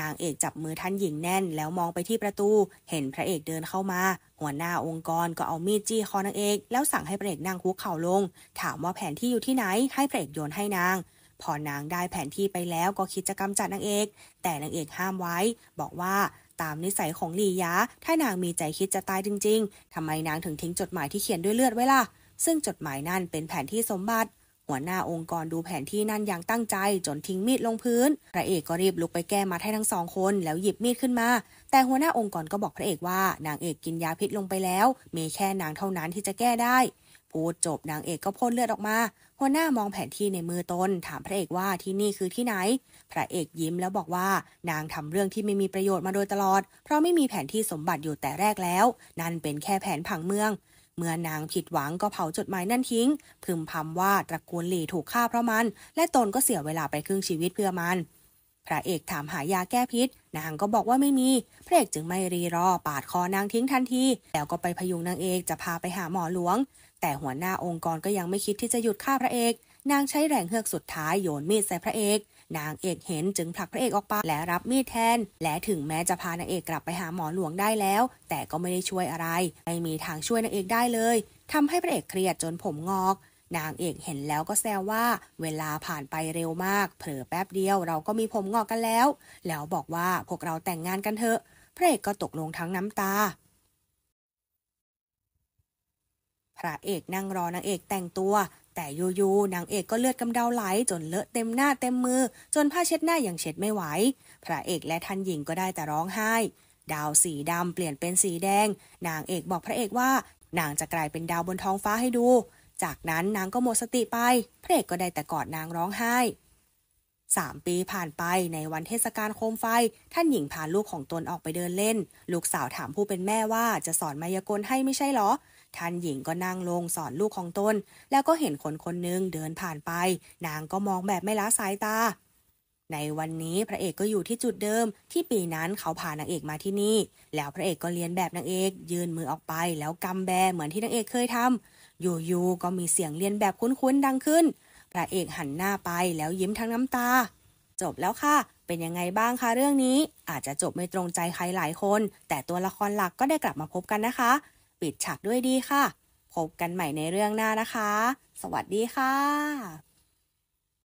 Speaker 1: นางเอกจับมือท่านหญิงแน่นแล้วมองไปที่ประตู เห็นพระเอกเดินเข้ามา หัวหน้าองค์กรก็เอามีดจี้คอนางเอกแล้วสั่งให้พระเอกนั่งคุกเข่าลง ถามว่าแผนที่อยู่ที่ไหนให้พระเอกโยนให้นาง พอนางได้แผนที่ไปแล้วก็คิดจะกำจัดนางเอก แต่นางเอกห้ามไว้ บอกว่าตามนิสัยของหลียะถ้านางมีใจคิดจะตายจริงๆทำไมนางถึงทิ้งจดหมายที่เขียนด้วยเลือดไว้ล่ะซึ่งจดหมายนั่นเป็นแผนที่สมบัติหัวหน้าองค์กรดูแผนที่นั่นอย่างตั้งใจจนทิ้งมีดลงพื้นพระเอกก็รีบลุกไปแก้มัดให้ทั้งสองคนแล้วหยิบมีดขึ้นมา แต่หัวหน้าองค์กรก็บอกพระเอกว่านางเอกกินยาพิษลงไปแล้ว มีแค่นางเท่านั้นที่จะแก้ได้ พูดจบนางเอกก็พ่นเลือดออกมา หัวหน้ามองแผนที่ในมือตนถามพระเอกว่าที่นี่คือที่ไหนพระเอกยิ้มแล้วบอกว่า นางทำเรื่องที่ไม่มีประโยชน์มาโดยตลอด เพราะไม่มีแผนที่สมบัติอยู่แต่แรกแล้ว นั่นเป็นแค่แผนผังเมืองเมื่อนางผิดหวังก็เผาจดหมายนั่นทิ้ง พึมพำว่าตระกูลหลีถูกฆ่าเพราะมัน และตนก็เสียเวลาไปครึ่งชีวิตเพื่อมัน พระเอกถามหายาแก้พิษนางก็บอกว่าไม่มี พระเอกจึงไม่รีรอปาดคอนางทิ้งทันทีแล้วก็ไปพยุงนางเอกจะพาไปหาหมอหลวง แต่หัวหน้าองค์กรก็ยังไม่คิดที่จะหยุดฆ่า พระเอก นางใช้แรงเฮือกสุดท้ายโยนมีดใส่พระเอกนางเอกเห็นจึงผลักพระเอกออกไปและรับมีดแทนและถึงแม้จะพานางเอกกลับไปหาหมอหลวงได้แล้วแต่ก็ไม่ได้ช่วยอะไร ไม่มีทางช่วยนางเอกได้เลยทำให้พระเอกเครียดจนผมงอก นางเอกเห็นแล้วก็แซวว่า เวลาผ่านไปเร็วมาก เผลอแป๊บเดียวเราก็มีผมงอกกันแล้ว แล้วบอกว่าพวกเราแต่งงานกันเถอะพระเอกก็ตกลงทั้งน้ำตา พระเอกนั่งรอนางเอกแต่งตัวแต่ยูๆนางเอกก็เลือดกำเดาไหล จนเลอะเต็มหน้าเต็มมือ จนผ้าเช็ดหน้าอย่างเช็ดไม่ไหว พระเอกและท่านหญิงก็ได้แต่ร้องไห้ ดาวสีดำเปลี่ยนเป็นสีแดง นางเอกบอกพระเอกว่า นางจะกลายเป็นดาวบนท้องฟ้าให้ดู จากนั้นนางก็หมดสติไป พระเอกก็ได้แต่กอดนางร้องไห้สามปีผ่านไปในวันเทศกาลโคมไฟท่านหญิงพาลูกของตนออกไปเดินเล่น ลูกสาวถามผู้เป็นแม่ว่าจะสอนมายากลให้ไม่ใช่หรอท่านหญิงก็นั่งลงสอนลูกของตนแล้วก็เห็นคนคนหนึ่งเดินผ่านไป นางก็มองแบบไม่ละสายตา ในวันนี้พระเอกก็อยู่ที่จุดเดิม ที่ปีนั้นเขาพานางเอกมาที่นี่ แล้วพระเอกก็เลียนแบบนางเอกยื่นมือออกไป แล้วกำแบเหมือนที่นางเอกเคยทำ อยู่ ๆ ก็มีเสียงเลียนแบบคุ้น ๆ ดังขึ้น พระเอกหันหน้าไปแล้วยิ้มทั้งน้ำตา จบแล้วค่ะ เป็นยังไงบ้างคะเรื่องนี้ อาจจะจบไม่ตรงใจใครหลายคน แต่ตัวละครหลักก็ได้กลับมาพบกันนะคะปิดฉากด้วยดีค่ะ พบกันใหม่ในเรื่องหน้านะคะ สวัสดีค่ะ